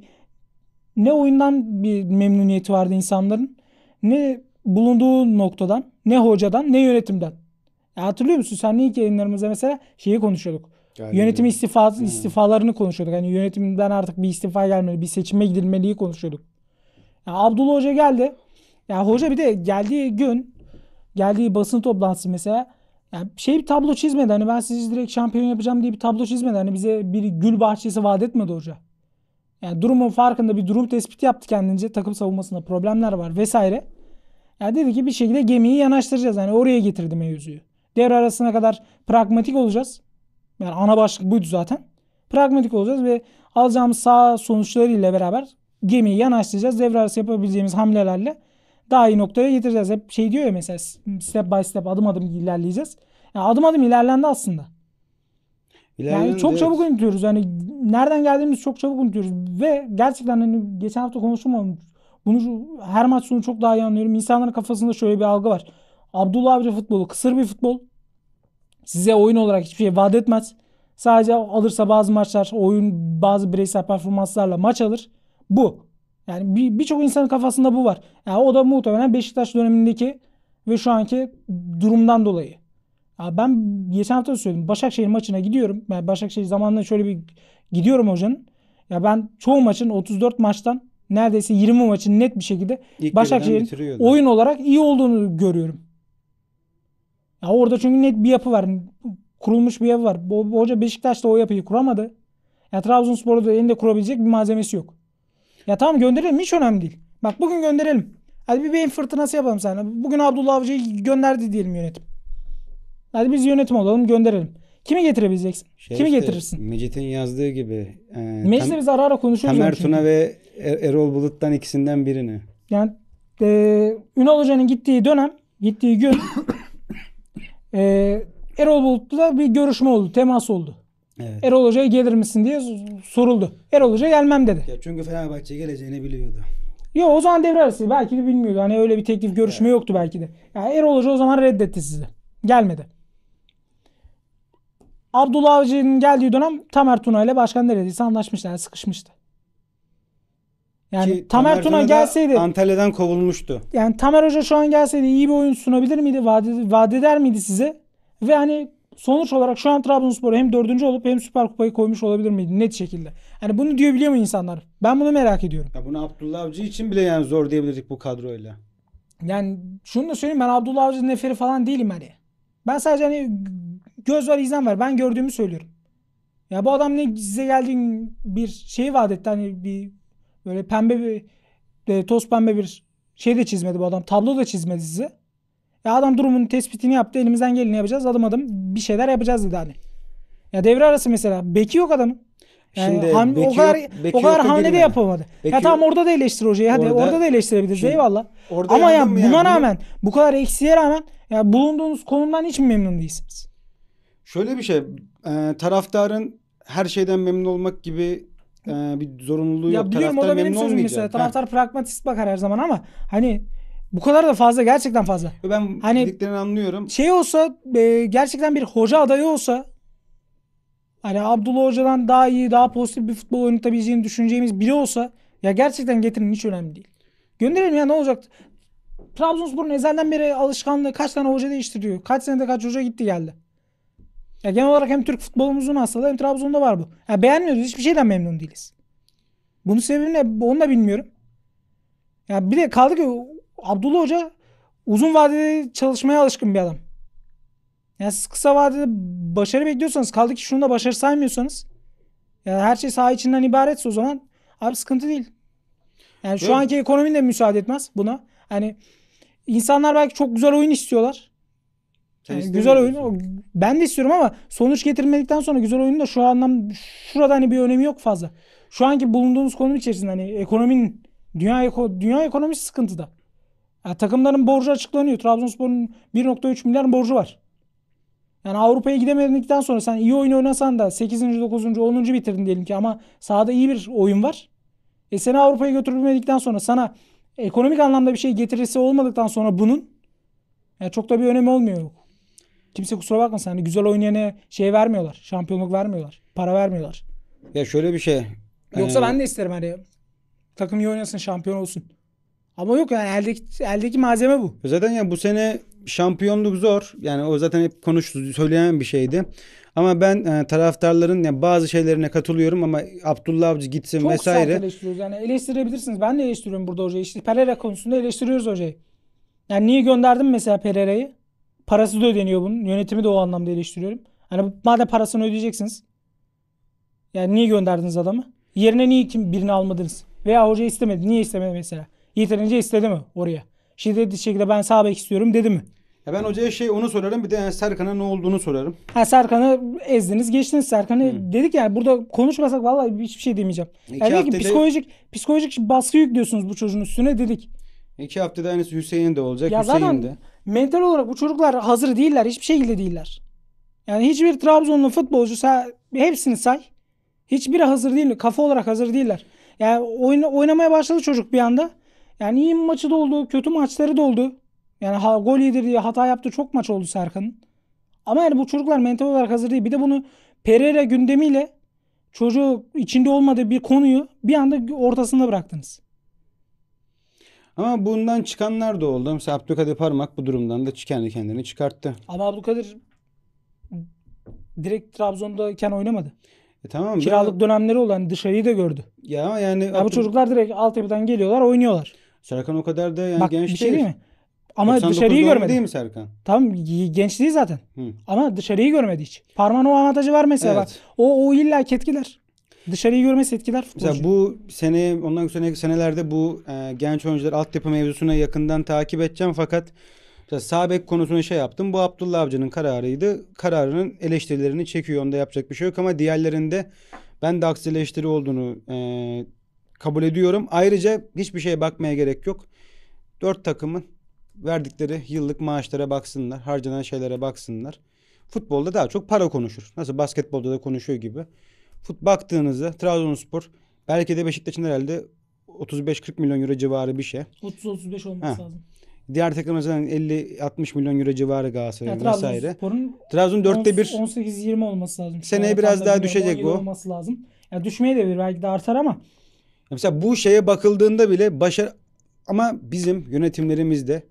Ne oyundan bir memnuniyeti vardı insanların. Ne bulunduğu noktadan, ne hocadan, ne yönetimden. Ya e, hatırlıyor musun? Sen ilk yayınlarımızda mesela şeyi konuşuyorduk. Yani Yönetim istifa, hmm. istifalarını konuşuyorduk. Hani yönetimden artık bir istifa gelmeli, bir seçime gidilmeliyi konuşuyorduk. Ya Abdullah Hoca geldi. Ya hoca bir de geldiği gün, geldiği basın toplantısı mesela yani şey bir tablo çizmedi. Hani ben sizi direkt şampiyon yapacağım diye bir tablo çizmedi. Hani bize bir gül bahçesi vaat etmedi hoca. Yani durumun farkında bir durum tespiti yaptı kendince. Takım savunmasında problemler var vesaire. Yani dedi ki bir şekilde gemiyi yanaştıracağız. Yani oraya getirdi mevzuyu. Devre arasına kadar pragmatik olacağız. Yani ana başlık buydu zaten. Pragmatik olacağız ve alacağımız sağ sonuçlarıyla beraber gemiyi yanaştıracağız. Devre arası yapabileceğimiz hamlelerle daha iyi noktaya getireceğiz. Hep şey diyor ya mesela step by step adım adım ilerleyeceğiz. Yani adım adım ilerlendi aslında. İlerliyoruz. Yani çok evet. çabuk unutuyoruz. Yani nereden geldiğimiz çok çabuk unutuyoruz. Ve gerçekten hani geçen hafta konuştum bunu her maç sonu çok daha iyi anlıyorum. İnsanların kafasında şöyle bir algı var. Abdullah Avcı futbolu kısır bir futbol. Size oyun olarak hiçbir şey vaat etmez. Sadece alırsa bazı maçlar oyun bazı bireysel performanslarla maç alır. Bu. Yani birçok bir insanın kafasında bu var. Yani o da muhtemelen Beşiktaş dönemindeki ve şu anki durumdan dolayı. Ben geçen hafta da söyledim. Başakşehir maçına gidiyorum. Yani Başakşehir zamanında şöyle bir gidiyorum hocanın. Ya ben çoğu maçın 34 maçtan neredeyse 20 maçın net bir şekilde Başakşehir'in oyun olarak iyi olduğunu görüyorum. Ya orada çünkü net bir yapı var. Kurulmuş bir yapı var. Bu hoca Beşiktaş'ta o yapıyı kuramadı. Ya Trabzonspor'da da elinde kurabilecek bir malzemesi yok. Ya tamam gönderelim hiç önemli değil. Bak bugün gönderelim. Hadi bir beyin fırtınası yapalım sana. Bugün Abdullah Avcı'yı gönderdi diyelim yönetim. Hadi biz yönetim olalım gönderelim. Kimi getirebileceksin? Şey Kimi işte, getirirsin? Mecit'in yazdığı gibi. E, Mecit'le biz ara ara konuşuyoruz. Tamer Tuna ve er- Erol Bulut'tan ikisinden birini. Yani e, Ünal Hoca'nın gittiği dönem, gittiği gün e, Erol Bulut'la bir görüşme oldu, temas oldu. Evet. Erol Hoca'ya gelir misin diye soruldu. Erol Hoca gelmem dedi. Ya çünkü Fenerbahçe geleceğini biliyordu. Yo o zaman devre arası belki de bilmiyordu. Hani öyle bir teklif görüşme evet. yoktu belki de. Yani Erol Hoca o zaman reddetti sizi. Gelmedi. Abdullah Avcı'nın geldiği dönem Tamer Tuna ile Başkan Derediyse anlaşmışlar, yani sıkışmıştı. Yani Ki, Tamer, Tamer Tuna, gelseydi Antalya'dan kovulmuştu. Yani Tamer Hoca şu an gelseydi iyi bir oyun sunabilir miydi? Vaat, vaat eder miydi size? Ve hani sonuç olarak şu an Trabzonspor hem dördüncü olup hem Süper Kupayı koymuş olabilir miydi net şekilde? Hani bunu diyebiliyor mu insanlar? Ben bunu merak ediyorum. Ya bunu Abdullah Avcı için bile yani zor diyebilirdik bu kadroyla. Yani şunu da söyleyeyim ben Abdullah Avcı'nın neferi falan değilim hani. Ben sadece hani göz var izan var. Ben gördüğümü söylüyorum. Ya bu adam ne size geldiğin bir şey vaat etti. Hani bir böyle pembe bir e, toz pembe bir şey de çizmedi bu adam. Tablo da çizmedi size. Ya adam durumun tespitini yaptı. Elimizden geleni yapacağız. Adım adım bir şeyler yapacağız dedi hani. Ya devre arası mesela. Beki yok adamın. Yani Şimdi ham, Beki o kadar yok, o kadar hamle de yapamadı. Beki ya tamam orada da eleştir hocayı. Hadi orada, orada da eleştirebiliriz şimdi, eyvallah. Orada Ama ya buna yani? rağmen bu kadar eksiğe rağmen ya bulunduğunuz konumdan hiç mi memnun değilsiniz? Şöyle bir şey e, taraftarın her şeyden memnun olmak gibi e, bir zorunluluğu ya yok. Biliyorum taraftar o da benim sözüm mesela. Taraftar ha. pragmatist bakar her zaman ama hani bu kadar da fazla gerçekten fazla. Ben hani, dediklerini anlıyorum. Şey olsa e, gerçekten bir hoca adayı olsa hani Abdullah Hoca'dan daha iyi daha pozitif bir futbol oynatabileceğini düşüneceğimiz biri olsa ya gerçekten getirin hiç önemli değil. Gönderelim ya ne olacak? Trabzonspor'un ezelden beri alışkanlığı kaç tane hoca değiştiriyor? Kaç senede kaç hoca gitti geldi? Ya genel olarak hem Türk futbolumuzun hastalığı hem Trabzon'da var bu. Ya beğenmiyoruz. Hiçbir şeyden memnun değiliz. Bunun sebebi ne? Onu da bilmiyorum. Ya bir de kaldı ki Abdullah Hoca uzun vadede çalışmaya alışkın bir adam. Yani siz kısa vadede başarı bekliyorsanız kaldı ki şunu da başarı saymıyorsanız yani her şey saha içinden ibaretse o zaman abi sıkıntı değil. Yani şu evet. anki ekonomi de müsaade etmez buna. Hani insanlar belki çok güzel oyun istiyorlar. Yani güzel oyun. Ben de istiyorum ama sonuç getirmedikten sonra güzel oyunun da şu anlam şurada hani bir önemi yok fazla. Şu anki bulunduğumuz konum içerisinde hani ekonominin dünya dünya ekonomisi sıkıntıda. Yani takımların borcu açıklanıyor. Trabzonspor'un 1.3 milyar borcu var. Yani Avrupa'ya gidemedikten sonra sen iyi oyun oynasan da 8. 9. 10. bitirdin diyelim ki ama sahada iyi bir oyun var. E seni Avrupa'ya götürülmedikten sonra sana ekonomik anlamda bir şey getirisi olmadıktan sonra bunun yani çok da bir önemi olmuyor kimse kusura bakmasın hani güzel oynayana şey vermiyorlar. Şampiyonluk vermiyorlar. Para vermiyorlar. Ya şöyle bir şey. Yoksa ee... ben de isterim hani takım iyi oynasın, şampiyon olsun. Ama yok yani eldeki eldeki malzeme bu. E zaten ya bu sene şampiyonluk zor. Yani o zaten hep konuştu, söyleyen bir şeydi. Ama ben e, taraftarların yani bazı şeylerine katılıyorum ama Abdullah Avcı gitsin Çok vesaire. Çok sert eleştiriyoruz. Yani eleştirebilirsiniz. Ben de eleştiriyorum burada hocayı. İşte Pereira konusunda eleştiriyoruz hocayı. Yani niye gönderdim mesela Pereira'yı? Parası da ödeniyor bunun. Yönetimi de o anlamda eleştiriyorum. Hani madem parasını ödeyeceksiniz. Yani niye gönderdiniz adamı? Yerine niye kim birini almadınız? Veya hoca istemedi. Niye istemedi mesela? Yeterince istedi mi oraya? Şiddetli şekilde ben sağ bek istiyorum dedi mi? Ya ben hocaya şey onu sorarım bir de yani Serkan'a ne olduğunu sorarım. Ha Serkan'ı ezdiniz geçtiniz Serkan'ı Hı. dedik yani burada konuşmasak vallahi hiçbir şey demeyeceğim. İki yani ki, psikolojik psikolojik baskı yüklüyorsunuz bu çocuğun üstüne dedik. İki haftada aynısı Hüseyin de olacak. Ya Hüseyin zaten de mental olarak bu çocuklar hazır değiller. Hiçbir şekilde değiller. Yani hiçbir Trabzonlu futbolcu sen, hepsini say. Hiçbiri hazır değil. Kafa olarak hazır değiller. Yani oyna, oynamaya başladı çocuk bir anda. Yani iyi maçı da oldu. Kötü maçları da oldu. Yani ha, gol yedirdiği hata yaptı, çok maç oldu Serkan'ın. Ama yani bu çocuklar mental olarak hazır değil. Bir de bunu Pereira gündemiyle çocuğu içinde olmadığı bir konuyu bir anda ortasında bıraktınız. Ama bundan çıkanlar da oldu. Mesela Abdülkadir Parmak bu durumdan da kendi kendini çıkarttı. Ama Abdülkadir direkt Trabzon'dayken oynamadı. E tamam. Kiralık da... dönemleri olan hani dışarıyı da gördü. Ya ama yani. Ya bu Abdül... çocuklar direkt altyapıdan geliyorlar oynuyorlar. Serkan o kadar da yani Bak, genç bir şey değil mi? Ama dışarıyı görmedi. Değil mi Serkan? Tam genç değil zaten. Hı. Ama dışarıyı görmedi hiç. Parmağın o avantajı var mesela evet. bak. O, o illa ketkiler. Dışarıyı görmesi etkiler futbolcu. Mesela bu sene ondan sonraki senelerde bu e, genç oyuncular altyapı mevzusuna yakından takip edeceğim fakat mesela sağ bek konusuna şey yaptım. Bu Abdullah Avcı'nın kararıydı. Kararının eleştirilerini çekiyor. Onda yapacak bir şey yok ama diğerlerinde ben de aksi eleştiri olduğunu e, kabul ediyorum. Ayrıca hiçbir şeye bakmaya gerek yok. Dört takımın verdikleri yıllık maaşlara baksınlar. Harcanan şeylere baksınlar. Futbolda daha çok para konuşur. Nasıl basketbolda da konuşuyor gibi. Fut baktığınızda Trabzonspor belki de Beşiktaş'ın herhalde 35-40 milyon euro civarı bir şey. 30-35 olması ha. lazım. Diğer takım 50-60 milyon euro civarı Galatasaray yani vesaire. Trabzon 4'te 1. 18-20 olması lazım. Seneye biraz daha düşecek bu. Olması lazım. Yani düşmeye de bir belki de artar ama. Ya mesela bu şeye bakıldığında bile başarı ama bizim yönetimlerimizde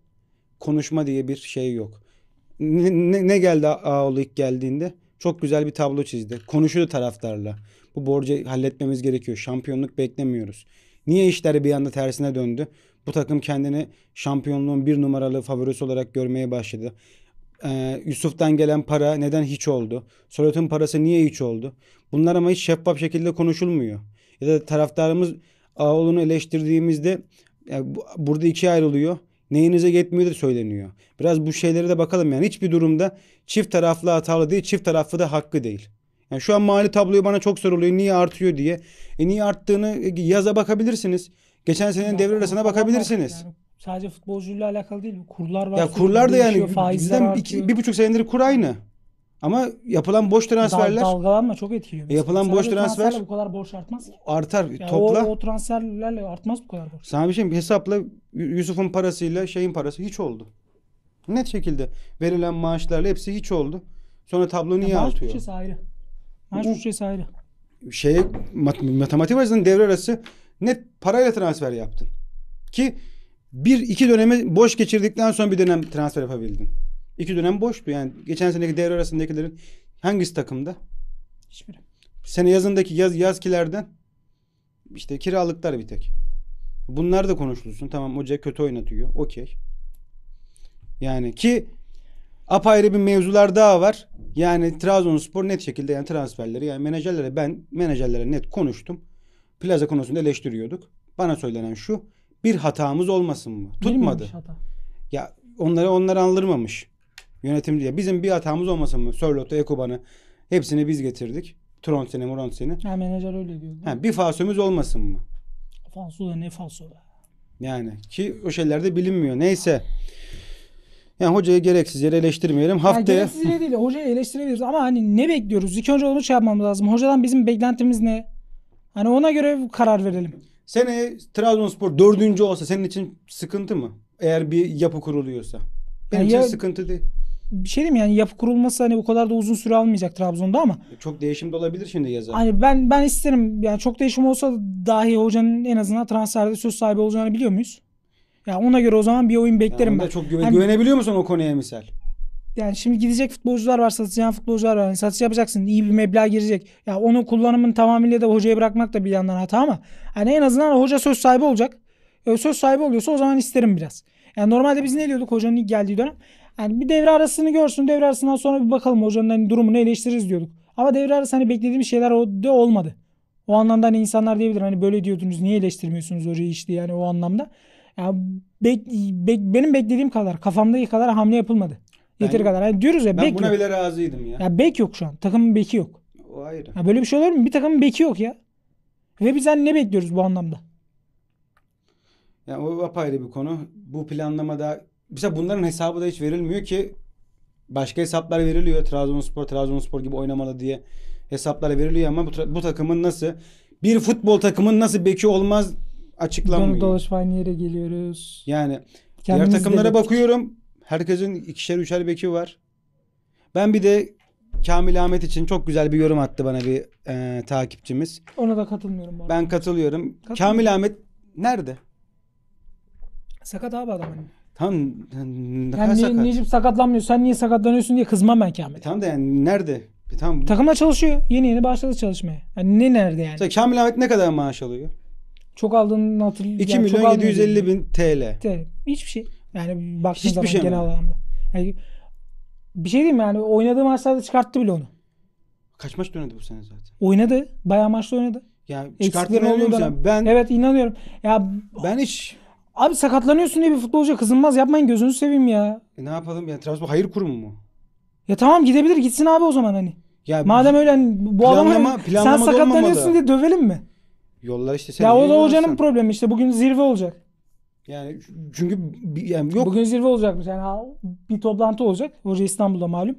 konuşma diye bir şey yok. Ne, ne, ne geldi Ağoğlu ilk geldiğinde? Çok güzel bir tablo çizdi. Konuşuyor taraftarla. Bu borcu halletmemiz gerekiyor. Şampiyonluk beklemiyoruz. Niye işler bir anda tersine döndü? Bu takım kendini şampiyonluğun bir numaralı favorisi olarak görmeye başladı. Ee, Yusuf'tan gelen para neden hiç oldu? Solet'in parası niye hiç oldu? Bunlar ama hiç şeffaf şekilde konuşulmuyor. Ya da taraftarımız Ağol'unu eleştirdiğimizde yani burada ikiye ayrılıyor neyinize yetmiyor da söyleniyor. Biraz bu şeylere de bakalım yani hiçbir durumda çift taraflı hatalı değil çift taraflı da hakkı değil. Yani şu an mali tabloyu bana çok soruluyor niye artıyor diye. E niye arttığını e, yaza bakabilirsiniz. Geçen senenin devre arasına bakabilirsiniz. Yani sadece futbolcuyla alakalı değil. Kurlar var. Ya kurlar da yani bizden bir, bir buçuk senedir kur aynı. Ama yapılan boş transferler... Dal, dalgalanma çok etkiliyor. E, Mesela. Yapılan Sana boş transfer... bu kadar borç artmaz ki. Artar. Yani topla. O, o transferlerle artmaz bu kadar borç. Sana bir şey mi? Hesapla Yusuf'un parasıyla şeyin parası hiç oldu. Net şekilde verilen maaşlarla hepsi hiç oldu. Sonra tablo niye ya, maaş artıyor? Maaş bütçesi ayrı. Maaş Bu, bütçesi ayrı. Şey, mat matematik açısından devre arası net parayla transfer yaptın. Ki bir iki dönemi boş geçirdikten sonra bir dönem transfer yapabildin. İki dönem boştu yani. Geçen seneki devre arasındakilerin hangisi takımda? Hiçbiri. Sene yazındaki yaz yazkilerden işte kiralıklar bir tek. Bunlar da konuşulsun. Tamam hoca kötü oynatıyor. Okey. Yani ki apayrı bir mevzular daha var. Yani Trabzonspor net şekilde yani transferleri yani menajerlere ben menajerlere net konuştum. Plaza konusunda eleştiriyorduk. Bana söylenen şu. Bir hatamız olmasın mı? Tutmadı. Hata. Ya onları onlar anlırmamış. Yönetim diye. Bizim bir hatamız olmasa mı? Sörlot'u, Ekoban'ı hepsini biz getirdik. Tron seni, Muron seni. Ha, menajer öyle diyor. Ha, bir falsomuz olmasın mı? Falso da ne falso da. Yani ki o şeyler de bilinmiyor. Neyse. Yani hocayı gereksiz yere eleştirmeyelim. Haftaya... Yani gereksiz yere değil. Hocayı eleştirebiliriz ama hani ne bekliyoruz? İlk önce onu şey yapmamız lazım. Hocadan bizim beklentimiz ne? Hani ona göre karar verelim. Sene Trabzonspor dördüncü olsa senin için sıkıntı mı? Eğer bir yapı kuruluyorsa. Benim yani için ya... sıkıntı değil bir şey diyeyim yani yapı kurulması hani bu kadar da uzun süre almayacak Trabzon'da ama e, çok değişim de olabilir şimdi yazar. Hani ben ben isterim yani çok değişim olsa dahi hocanın en azından transferde söz sahibi olacağını biliyor muyuz? Ya yani ona göre o zaman bir oyun beklerim yani ben. Çok güven hani, güvenebiliyor musun o konuya misal? Yani şimdi gidecek futbolcular var, satacağın futbolcular var. Yani satış yapacaksın, iyi bir meblağ girecek. Ya yani onun kullanımını tamamıyla da hocaya bırakmak da bir yandan hata ama hani en azından hoca söz sahibi olacak. Ee, söz sahibi oluyorsa o zaman isterim biraz. Yani normalde biz ne diyorduk hocanın ilk geldiği dönem? Yani bir devre arasını görsün. Devre arasından sonra bir bakalım hocanın hani durumunu eleştiririz diyorduk. Ama devre arası hani beklediğimiz şeyler o da olmadı. O anlamda hani insanlar diyebilir hani böyle diyordunuz niye eleştirmiyorsunuz hocayı işte yani o anlamda. Yani bek, be, benim beklediğim kadar kafamdaki kadar hamle yapılmadı. Ben, kadar. Yani diyoruz ya ben bek buna yok. bile razıydım ya. Ya bek yok şu an. Takımın beki yok. O ayrı. Ya böyle bir şey olur mu? Bir takımın beki yok ya. Ve biz hani ne bekliyoruz bu anlamda? Yani o apayrı bir konu. Bu planlamada mesela bunların hesabı da hiç verilmiyor ki başka hesaplar veriliyor. Trabzonspor, Trabzonspor gibi oynamalı diye hesaplar veriliyor ama bu, bu takımın nasıl bir futbol takımın nasıl beki olmaz açıklanmıyor. Doğuş Dolaş yere geliyoruz. Yani Kendimiz diğer takımlara bakıyorum. Herkesin ikişer üçer beki var. Ben bir de Kamil Ahmet için çok güzel bir yorum attı bana bir e, takipçimiz. Ona da katılmıyorum. Ben katılıyorum. Katıl Kamil Ahmet nerede? Sakat abi adam hani. Tam Yani ne- sakat. Necip sakatlanmıyor. Sen niye sakatlanıyorsun diye kızmam ben Kamil. Tam da yani nerede? E Tam takımla çalışıyor. Yeni yeni başladı çalışmaya. Yani ne nerede yani? Mesela Kamil Ahmet ne kadar maaş alıyor? Çok aldığını hatırlıyorum. 2 milyon 750 bin TL. Evet, hiçbir şey. Yani baktığın Hiçbir zaman şey mi? genel anlamda. Yani bir şey diyeyim mi? yani oynadığı maçlarda çıkarttı bile onu. Kaç maç oynadı bu sene zaten? Oynadı. Bayağı maçta oynadı. Ya Eksiklerin çıkartmıyor olduğu Ben Evet inanıyorum. Ya ben hiç Abi sakatlanıyorsun diye bir futbolcu kızılmaz. Yapmayın gözünü seveyim ya. E ne yapalım ya Trabzon hayır kurumu mu? Ya tamam gidebilir gitsin abi o zaman hani. Ya Madem öyle hani bu adamı Planlama- hani sen planlamada sakatlanıyorsun olmamadı. diye dövelim mi? yollar işte sen ya o da hocanın problemi işte bugün zirve olacak. Yani çünkü yani yok Bugün zirve olacakmış yani bir toplantı olacak. Hoca İstanbul'da malum.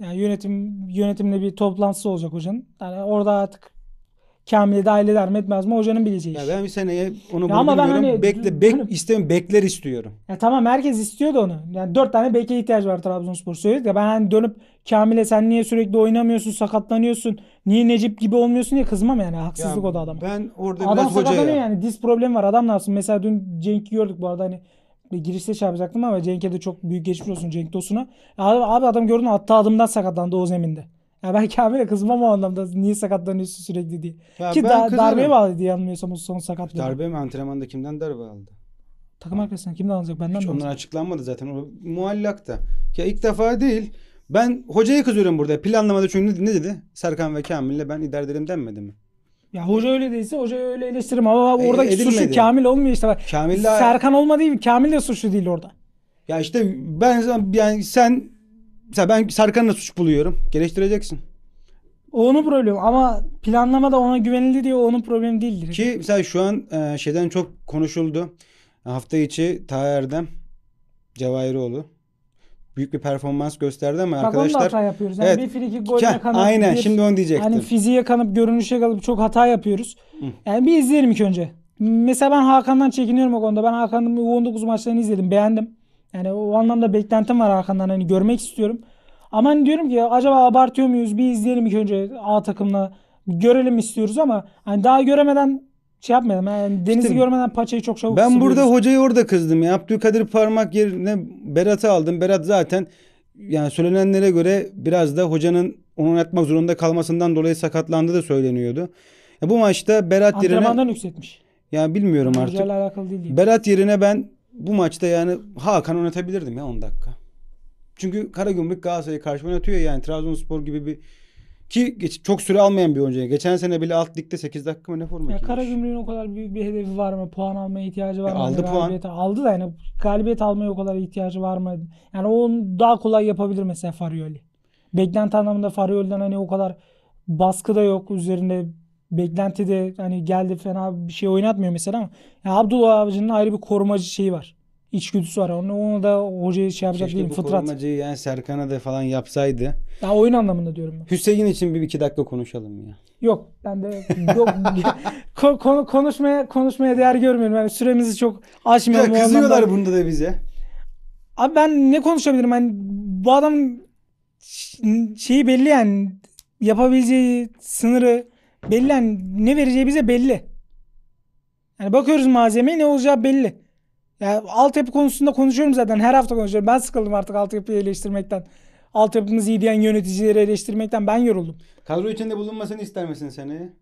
Yani yönetim yönetimle bir toplantısı olacak hocanın. Yani orada artık Kamil'e dahil eder mi etmez mi hocanın bileceği iş. Ya ben bir seneye onu ya ama ben hani, bekle, bek, hani, istem, bekler istiyorum. Ya tamam herkes istiyordu onu. Yani dört tane beke ihtiyacı var Trabzonspor söyledik de ben hani dönüp Kamil'e sen niye sürekli oynamıyorsun, sakatlanıyorsun, niye Necip gibi olmuyorsun diye kızmam yani. Haksızlık ya, o da adama. Ben orada adam biraz hocaya. Adam yani. Diz problemi var. Adam ne yapsın? Mesela dün Cenk'i gördük bu arada hani girişte çarpacaktım şey ama Cenk'e de çok büyük geçmiş olsun Cenk Tosun'a. Abi, abi adam gördün attı adımdan sakatlandı o zeminde. Ya ben Kamil'e kızmam o anlamda. Niye sakatlanıyorsun sürekli diye. Ya Ki ben da, kızarım. darbeye bağlı diye yanılmıyorsam o son sakatlığı. Darbe mi? Antrenmanda kimden darbe aldı? Takım arkadaşından kimden alacak? Benden Hiç mi onlar açıklanmadı zaten. O muallak da. Ya ilk defa değil. Ben hocaya kızıyorum burada. planlamadı çünkü ne dedi? Serkan ve Kamil'le ben idare ederim denmedi mi? Ya hoca öyle değilse hoca öyle eleştirim ama E, oradaki edilmedi. suçu Kamil olmuyor işte bak. Kamil de- Serkan olmadı değil Kamil de suçlu değil orada. Ya işte ben yani sen mesela ben Serkan'ı da suç buluyorum. Geliştireceksin. Onu problem ama planlama da ona güvenildi diye onun problemi değildir. Ki mesela şu an e, şeyden çok konuşuldu. Hafta içi Taha Cevahiroğlu büyük bir performans gösterdi ama Bak arkadaşlar hata yapıyoruz. Yani evet. bir friki golle kanıp aynen bir, şimdi onu diyecektim. Hani fiziğe kanıp görünüşe kalıp çok hata yapıyoruz. Hı. Yani bir izleyelim ilk önce. Mesela ben Hakan'dan çekiniyorum o konuda. Ben Hakan'ın U19 maçlarını izledim. Beğendim. Yani o anlamda beklentim var Hakan'dan. Hani görmek istiyorum. Ama hani diyorum ki acaba abartıyor muyuz? Bir izleyelim ilk önce A takımla. Görelim istiyoruz ama hani daha göremeden şey yapmayalım. Yani denizi işte, görmeden paçayı çok çabuk Ben burada hocayı orada kızdım ya. Abdülkadir Parmak yerine Berat'ı aldım. Berat zaten yani söylenenlere göre biraz da hocanın onu oynatmak zorunda kalmasından dolayı sakatlandı da söyleniyordu. Ya bu maçta Berat yerine... Antrenmandan yükseltmiş. Ya bilmiyorum artık. Alakalı değil, değil. Berat yerine ben bu maçta yani Hakan oynatabilirdim ya 10 dakika. Çünkü Karagümrük Galatasaray'ı karşı oynatıyor yani Trabzonspor gibi bir ki geç, çok süre almayan bir oyuncu. Geçen sene bile alt ligde 8 dakika mı ne forma giymiş. Karagümrük'ün o kadar büyük bir hedefi var mı? Puan almaya ihtiyacı var e, mı? Aldı galibiyet, puan. Aldı da yani galibiyet almaya o kadar ihtiyacı var mı? Yani onu daha kolay yapabilir mesela Farioli. Beklenti anlamında Farioli'den hani o kadar baskı da yok. Üzerinde Beklenti de hani geldi fena bir şey oynatmıyor mesela ama yani Abdullah Avcı'nın ayrı bir korumacı şeyi var. İçgüdüsü var. Onu, onu da hocaya şey yapacak Keşke değilim. Bu Fıtrat. korumacıyı yani Serkan'a da falan yapsaydı. Ya oyun anlamında diyorum ben. Hüseyin için bir iki dakika konuşalım ya. Yok ben de yok Ko- konu konuşmaya konuşmaya değer görmüyorum. Yani süremizi çok aşmayalım. Ya, kızıyorlar bunda da bize. Abi ben ne konuşabilirim? Hani bu adam şeyi belli yani yapabileceği sınırı Belli yani ne vereceği bize belli. Yani bakıyoruz malzemeye ne olacağı belli. Ya yani altyapı konusunda konuşuyorum zaten. Her hafta konuşuyorum. Ben sıkıldım artık altyapıyı eleştirmekten. Altyapımız iyi diyen yöneticileri eleştirmekten ben yoruldum. Kadro içinde bulunmasını ister misin seni?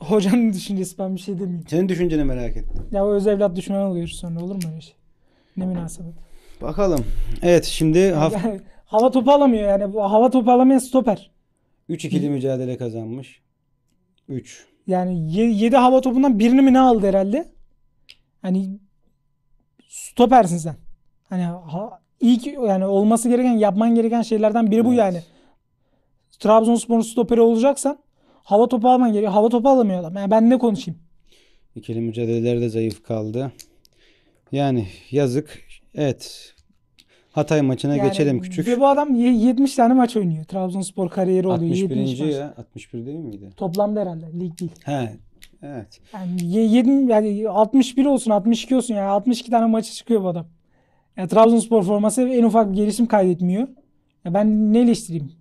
Hocanın düşüncesi ben bir şey demeyeyim. Senin düşünceni merak ettim. Ya o öz evlat düşmanı oluyoruz sonra olur mu öyle şey? Ne münasebet. Bakalım. Evet şimdi hafta... hava topu alamıyor yani. Hava topu alamayan stoper. 3 ikili mücadele kazanmış. 3. Yani 7 hava topundan birini mi ne aldı herhalde? Hani stopersin sen. Hani ha, ilk yani olması gereken yapman gereken şeylerden biri bu yani. Trabzonspor'un stoperi olacaksan hava topu alman gerekiyor. Hava topu alamıyor adam. Yani ben ne konuşayım? İkili mücadeleler de zayıf kaldı. Yani yazık. Evet. Hatay maçına Yani geçelim küçük. Ve bu adam 70 tane maç oynuyor. Trabzonspor kariyeri oluyor. 71. 71. ya. 61 değil miydi? Toplamda herhalde lig değil. He. Evet. Yani, ye- yedi- yani 61 olsun 62 olsun yani 62 tane maçı çıkıyor bu adam. Yani Trabzonspor forması en ufak bir gelişim kaydetmiyor. Ya ben ne eleştireyim?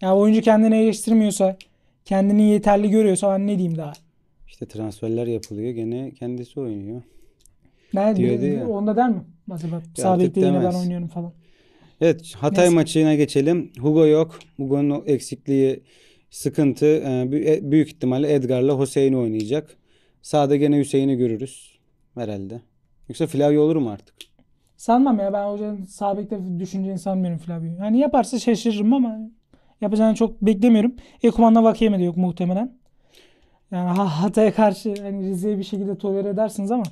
Ya oyuncu kendini eleştirmiyorsa, kendini yeterli görüyorsa ben ne diyeyim daha? İşte transferler yapılıyor. Gene kendisi oynuyor. Ne diyordu ya. Onda der mi? Acaba sabit değil ben oynuyorum falan. Evet Hatay Neyse. maçına geçelim. Hugo yok. Hugo'nun eksikliği sıkıntı. E, e, büyük ihtimalle Edgar'la Hüseyin oynayacak. Sağda gene Hüseyin'i görürüz herhalde. Yoksa Flavio olur mu artık? Sanmam ya ben hocanın sağ bekte düşüneceğini sanmıyorum Flavio'yu. Hani yaparsa şaşırırım ama yapacağını çok beklemiyorum. Ekuman'la Vakiyeme de yok muhtemelen. Yani Hatay'a karşı hani Rize'yi bir şekilde tolere edersiniz ama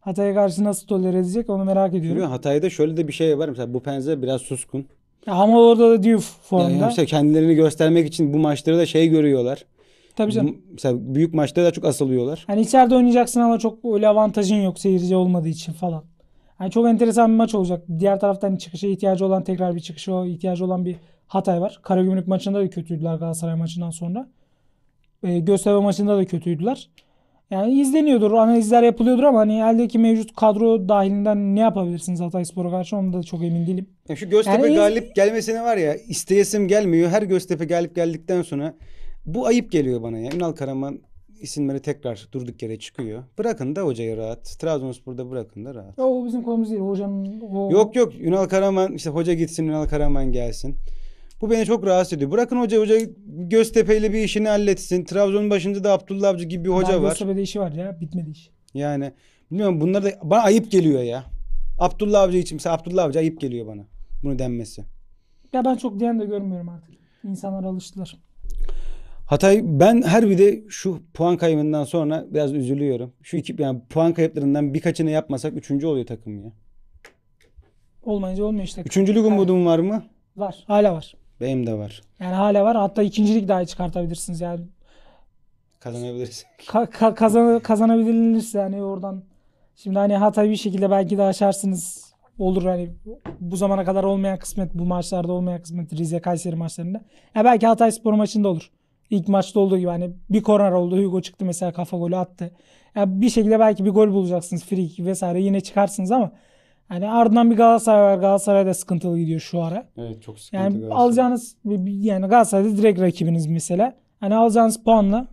Hatay'a karşı nasıl tolere edecek onu merak ediyorum. Bilmiyorum, Hatay'da şöyle de bir şey var. Mesela bu penze biraz suskun. Ya ama orada da Diouf formda. Yani işte kendilerini göstermek için bu maçları da şey görüyorlar. Tabii canım. Bu, mesela büyük maçta da çok asılıyorlar. Hani içeride oynayacaksın ama çok öyle avantajın yok seyirci olmadığı için falan. Yani çok enteresan bir maç olacak. Diğer taraftan hani çıkışa ihtiyacı olan tekrar bir çıkışa ihtiyacı olan bir Hatay var. Karagümrük maçında da kötüydüler Galatasaray maçından sonra. E, Göztepe maçında da kötüydüler. Yani izleniyordur, analizler yapılıyordur ama hani eldeki mevcut kadro dahilinden ne yapabilirsiniz Hatayspor'a karşı onu da çok emin değilim. Ya şu Göztepe yani, galip gelmesine var ya isteyesim gelmiyor. Her Göztepe galip geldikten sonra bu ayıp geliyor bana ya. Ünal Karaman isimleri tekrar durduk yere çıkıyor. Bırakın da hocayı rahat. Trabzonspor'da bırakın da rahat. Ya o bizim konumuz değil. Hocanın o... Yok yok. Ünal Karaman işte hoca gitsin Ünal Karaman gelsin. Bu beni çok rahatsız ediyor. Bırakın hoca hoca Göztepe bir işini halletsin. Trabzon'un başında da Abdullah Avcı gibi bir hoca Daha var. Göztepe'de işi var ya bitmedi iş. Yani bilmiyorum bunlar da bana ayıp geliyor ya. Abdullah Avcı için mesela Abdullah Avcı ayıp geliyor bana bunu denmesi. Ya ben çok diyen de görmüyorum artık. İnsanlar alıştılar. Hatay ben her bir de şu puan kaybından sonra biraz üzülüyorum. Şu iki yani puan kayıplarından birkaçını yapmasak üçüncü oluyor takım ya. Olmayınca olmuyor işte. Üçüncülük umudum var mı? Var. Hala var. Benim de var. Yani hala var. Hatta ikincilik daha çıkartabilirsiniz yani. Kazanabiliriz. Ka- ka- kazan- kazanabilirsiniz yani oradan. Şimdi hani Hatay bir şekilde belki de aşarsınız. Olur hani bu zamana kadar olmayan kısmet bu maçlarda olmayan kısmet Rize Kayseri maçlarında. Ya belki Hatay Spor maçında olur. İlk maçta olduğu gibi hani bir korner oldu. Hugo çıktı mesela kafa golü attı. Ya bir şekilde belki bir gol bulacaksınız. Free kick vesaire yine çıkarsınız ama yani ardından bir Galatasaray var. Galatasaray da sıkıntılı gidiyor şu ara. Evet çok sıkıntılı. Yani Galatasaray. alacağınız yani Galatasaray'da direkt rakibiniz mesela. Hani alacağınız puanla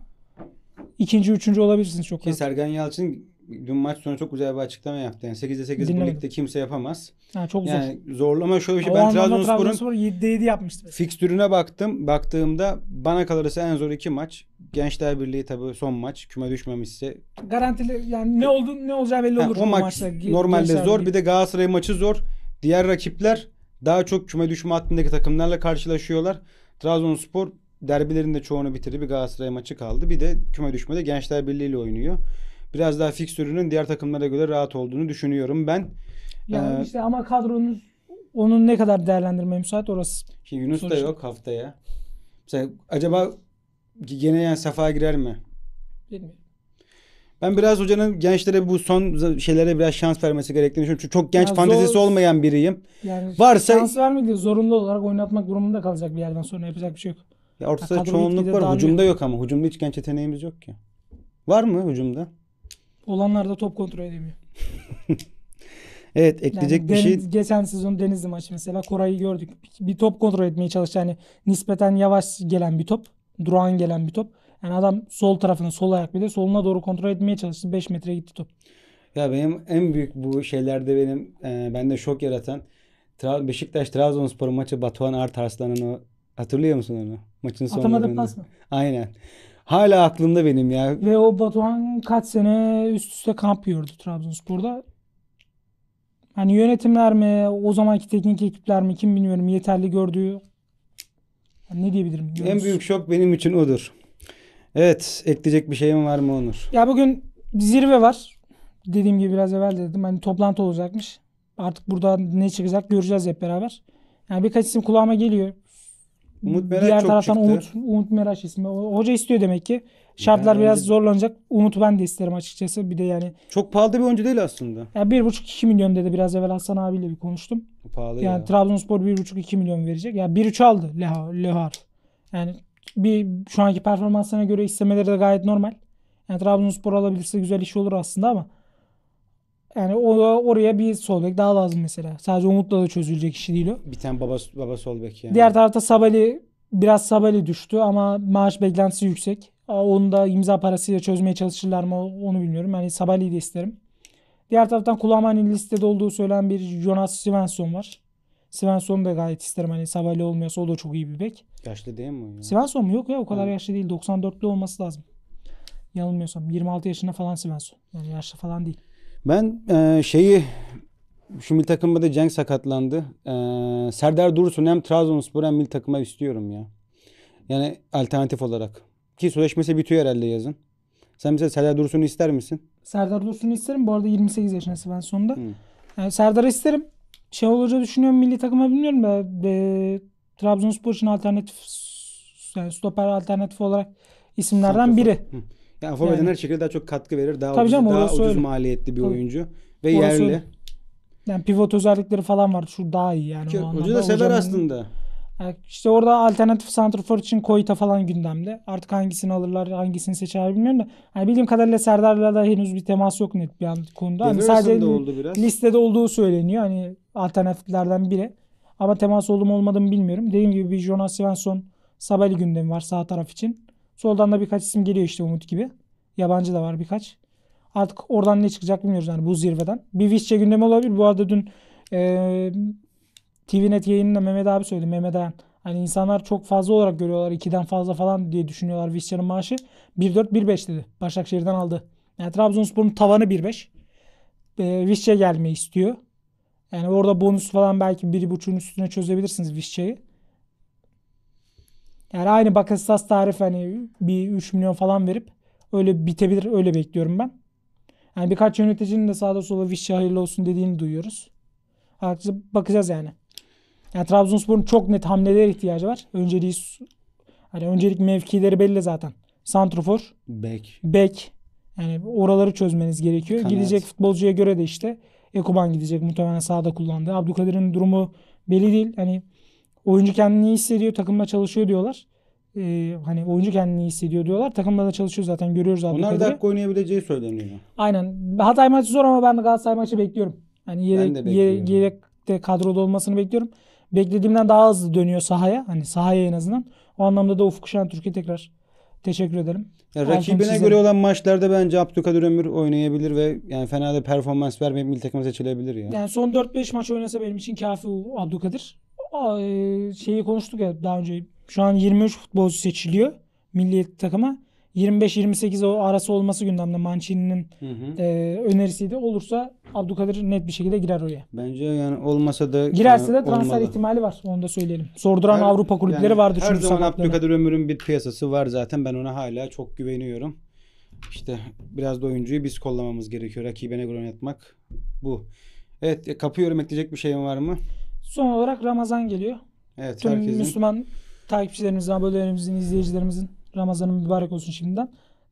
ikinci, üçüncü olabilirsiniz çok rahat. Sergen Yalçın dün maç sonu çok güzel bir açıklama yaptı. Yani 8'de 8 Dinlemedim. bu ligde kimse yapamaz. Ha, çok yani zor. Zorlama şöyle bir şey. O ben Trabzonspor'un Trabzonspor 7'de 7 yapmıştı. Fikstürüne baktım. Baktığımda bana kalırsa en zor iki maç. Gençler Birliği tabii son maç. Küme düşmemişse. Garantili yani ne oldu ne olacağı belli olur. Ha, o maç maçta. normalde zor. Birliği. Bir de Galatasaray maçı zor. Diğer rakipler daha çok küme düşme hattındaki takımlarla karşılaşıyorlar. Trabzonspor derbilerinde çoğunu bitirdi. Bir Galatasaray maçı kaldı. Bir de küme düşmede Gençler Birliği ile oynuyor biraz daha fikstürünün diğer takımlara göre rahat olduğunu düşünüyorum ben. Yani ee, işte ama kadronuz onun ne kadar değerlendirmeye müsait orası. Şimdi Yunus da yok haftaya. Mesela acaba gene yani safa girer mi? Bilmiyorum. Ben biraz hocanın gençlere bu son şeylere biraz şans vermesi gerektiğini düşünüyorum. Çünkü çok genç yani fantezisi zor, olmayan biriyim. Yani Varsa şans vermedi zorunlu olarak oynatmak durumunda kalacak bir yerden sonra yapacak bir şey yok. Ya ortada ya çoğunluk var. Hücumda yok ama. Hücumda hiç genç yeteneğimiz yok ki. Var mı hücumda? Olanlar da top kontrol edemiyor. evet ekleyecek yani bir şey- deniz, şey. Geçen sezon Denizli maçı mesela Koray'ı gördük. Bir top kontrol etmeye çalıştı. Yani nispeten yavaş gelen bir top. Durağan gelen bir top. Yani adam sol tarafını sol ayak bir de soluna doğru kontrol etmeye çalıştı. 5 metre gitti top. Ya benim en büyük bu şeylerde benim e, bende şok yaratan Tra Beşiktaş Trabzonspor maçı Batuhan Artarslan'ın hatırlıyor musun onu? Maçın sonunda. Atamadı pas mı? Aynen. Hala aklımda benim ya. Ve o Batuhan kaç sene üst üste kamp yordu Trabzonspor'da. Hani yönetimler mi, o zamanki teknik ekipler mi kim bilmiyorum yeterli gördüğü yani ne diyebilirim? Biliyor En büyük şok benim için odur. Evet, ekleyecek bir şeyim var mı Onur? Ya bugün zirve var. Dediğim gibi biraz evvel de dedim hani toplantı olacakmış. Artık burada ne çıkacak göreceğiz hep beraber. Yani birkaç isim kulağıma geliyor. Umut Meraş Diğer çok taraftan çıktı. Umut, Umut Meraş şey ismi. O- Hoca istiyor demek ki. Şartlar Yani- biraz zorlanacak. umut ben de isterim açıkçası. Bir de yani Çok pahalı bir oyuncu değil aslında. ya 1,5-2 milyon dedi biraz evvel Hasan abiyle bir konuştum. Pahalı Yani ya. Trabzonspor 1,5-2 milyon verecek. Ya 1-3 aldı Leha, Lehar. Yani bir şu anki performansına göre istemeleri de gayet normal. Yani Trabzonspor alabilirse güzel iş olur aslında ama yani oraya, oraya bir sol bek daha lazım mesela. Sadece Umut'la da çözülecek işi değil o. Bir tane baba, baba sol bek yani. Diğer tarafta Sabali biraz Sabali düştü ama maaş beklentisi yüksek. Onu da imza parasıyla çözmeye çalışırlar mı onu bilmiyorum. Yani Sabali'yi de isterim. Diğer taraftan Kulağman'ın hani listede olduğu söylenen bir Jonas Svensson var. Svensson'u da gayet isterim. Hani Sabali olmuyorsa o da çok iyi bir bek. Yaşlı değil mi ya? Svensson mu? Yok ya o kadar ha. yaşlı değil. 94'lü olması lazım. Yanılmıyorsam. 26 yaşında falan Svensson. Yani yaşlı falan değil. Ben e, şeyi şu milli takımda da Cenk sakatlandı. Ee, Serdar Dursun hem Trabzonspor hem milli takıma istiyorum ya. Yani alternatif olarak. Ki sözleşmesi bitiyor herhalde yazın. Sen mesela Serdar Dursun'u ister misin? Serdar Dursun'u isterim. Bu arada 28 yaşında ben sonunda. Hmm. Yani e, Serdar'ı isterim. Şey olacağı düşünüyorum milli takıma bilmiyorum da e, Trabzonspor için alternatif yani stoper alternatifi olarak isimlerden Santrafor. biri. Hı. Yani Forvet'in yani, her şekilde daha çok katkı verir. Daha ucuz, canım, daha ucuz maliyetli bir tabii. oyuncu. Ve orası yerli. Öyle. Yani pivot özellikleri falan var. Şu daha iyi yani. Ki, hoca da sever aslında. Yani e, işte orada alternatif santrfor için Koyta falan gündemde. Artık hangisini alırlar, hangisini seçer bilmiyorum da. Yani bildiğim kadarıyla Serdar'la da henüz bir temas yok net bir an konuda. Hani sadece oldu biraz. listede olduğu söyleniyor. Hani alternatiflerden biri. Ama temas oldu mu olmadı mı bilmiyorum. Dediğim gibi bir Jonas Svensson Sabali gündemi var sağ taraf için. Soldan da birkaç isim geliyor işte Umut gibi. Yabancı da var birkaç. Artık oradan ne çıkacak bilmiyoruz yani bu zirveden. Bir Vişçe gündemi olabilir. Bu arada dün e, TVNet yayınında Mehmet abi söyledi. Mehmet Ayan. Hani insanlar çok fazla olarak görüyorlar. 2'den fazla falan diye düşünüyorlar Vişçe'nin maaşı. 1-4-1-5 dedi. Başakşehir'den aldı. Yani Trabzonspor'un tavanı 1-5. E, Vişçe gelmeyi istiyor. Yani orada bonus falan belki 1.5'un üstüne çözebilirsiniz Vişçe'yi. Yani aynı bak tarif hani bir 3 milyon falan verip öyle bitebilir öyle bekliyorum ben. Yani birkaç yöneticinin de sağda sola vişya hayırlı olsun dediğini duyuyoruz. Artık bakacağız yani. Yani Trabzonspor'un çok net hamleler ihtiyacı var. Önceliği hani öncelik mevkileri belli zaten. Santrofor, bek. Bek. Yani oraları çözmeniz gerekiyor. Kanat. Gidecek futbolcuya göre de işte Ekuban gidecek muhtemelen sağda kullandı. Abdülkadir'in durumu belli değil. Hani Oyuncu kendini iyi hissediyor, takımla çalışıyor diyorlar. Ee, hani oyuncu kendini iyi hissediyor diyorlar. Takımla da çalışıyor zaten görüyoruz abi. Onlar dakika oynayabileceği söyleniyor. Aynen. Hatay maçı zor ama ben de Galatasaray maçı bekliyorum. Hani yedek, yedek, yedekte kadroda olmasını bekliyorum. Beklediğimden daha hızlı dönüyor sahaya. Hani sahaya en azından. O anlamda da Ufuk Şen Türkiye tekrar teşekkür ederim. Ya, rakibine göre olan maçlarda bence Abdülkadir Ömür oynayabilir ve yani fena da performans vermeyip milli takıma seçilebilir ya. Yani son 4-5 maç oynasa benim için kafi Abdülkadir. E, şeyi konuştuk ya daha önce. Şu an 23 futbolcu seçiliyor milli takıma. 25-28 o arası olması gündemde Mancini'nin e, önerisiydi. Olursa Abdülkadir net bir şekilde girer oraya. Bence yani olmasa da girerse de transfer olmalı. ihtimali var. Onu da söyleyelim. Sorduran her, Avrupa kulüpleri yani vardı her çünkü zaman Abdülkadir Ömür'ün bir piyasası var zaten. Ben ona hala çok güveniyorum. İşte biraz da oyuncuyu biz kollamamız gerekiyor. Rakibine göre oynatmak bu. Evet e, kapıyorum ekleyecek bir şeyim var mı? Son olarak Ramazan geliyor. Evet, Tüm herkesin... Müslüman takipçilerimizin, abonelerimizin, izleyicilerimizin Ramazan'ın mübarek olsun şimdiden.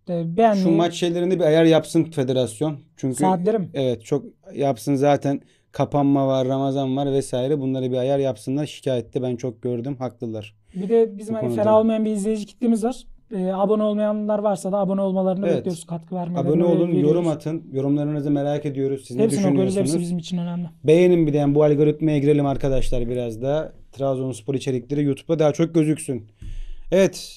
Ee, beğenmeyi... Şu maç şeylerinde bir ayar yapsın federasyon. Çünkü Saatleri Evet çok yapsın zaten kapanma var, Ramazan var vesaire. Bunları bir ayar yapsınlar. Şikayette ben çok gördüm. Haklılar. Bir de bizim hani fena olmayan bir izleyici kitlemiz var. E, abone olmayanlar varsa da abone olmalarını Evet. bekliyoruz. Katkı vermelerini Abone olun, veriyoruz. yorum atın. Yorumlarınızı merak ediyoruz. Siz ne Hepsini okuyoruz. Hepsi düşünüyorsunuz? bizim için önemli. Beğenin bir de yani bu algoritmaya girelim arkadaşlar biraz da. Trabzonspor içerikleri YouTube'da daha çok gözüksün. Evet.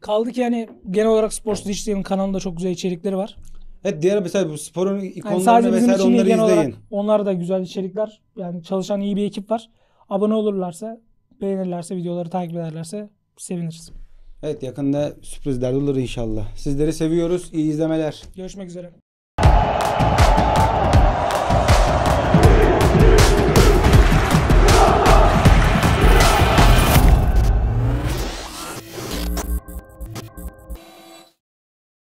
Kaldı ki yani genel olarak Sports Digital'in kanalında çok güzel içerikleri var. Evet diğer mesela bu sporun Yani ikonlarını sadece vesaire onları genel izleyin. olarak onlar da güzel içerikler. Yani çalışan iyi bir ekip var. Abone olurlarsa, beğenirlerse, videoları takip ederlerse seviniriz. Evet yakında sürprizler olur inşallah. Sizleri seviyoruz. İyi izlemeler. Görüşmek üzere.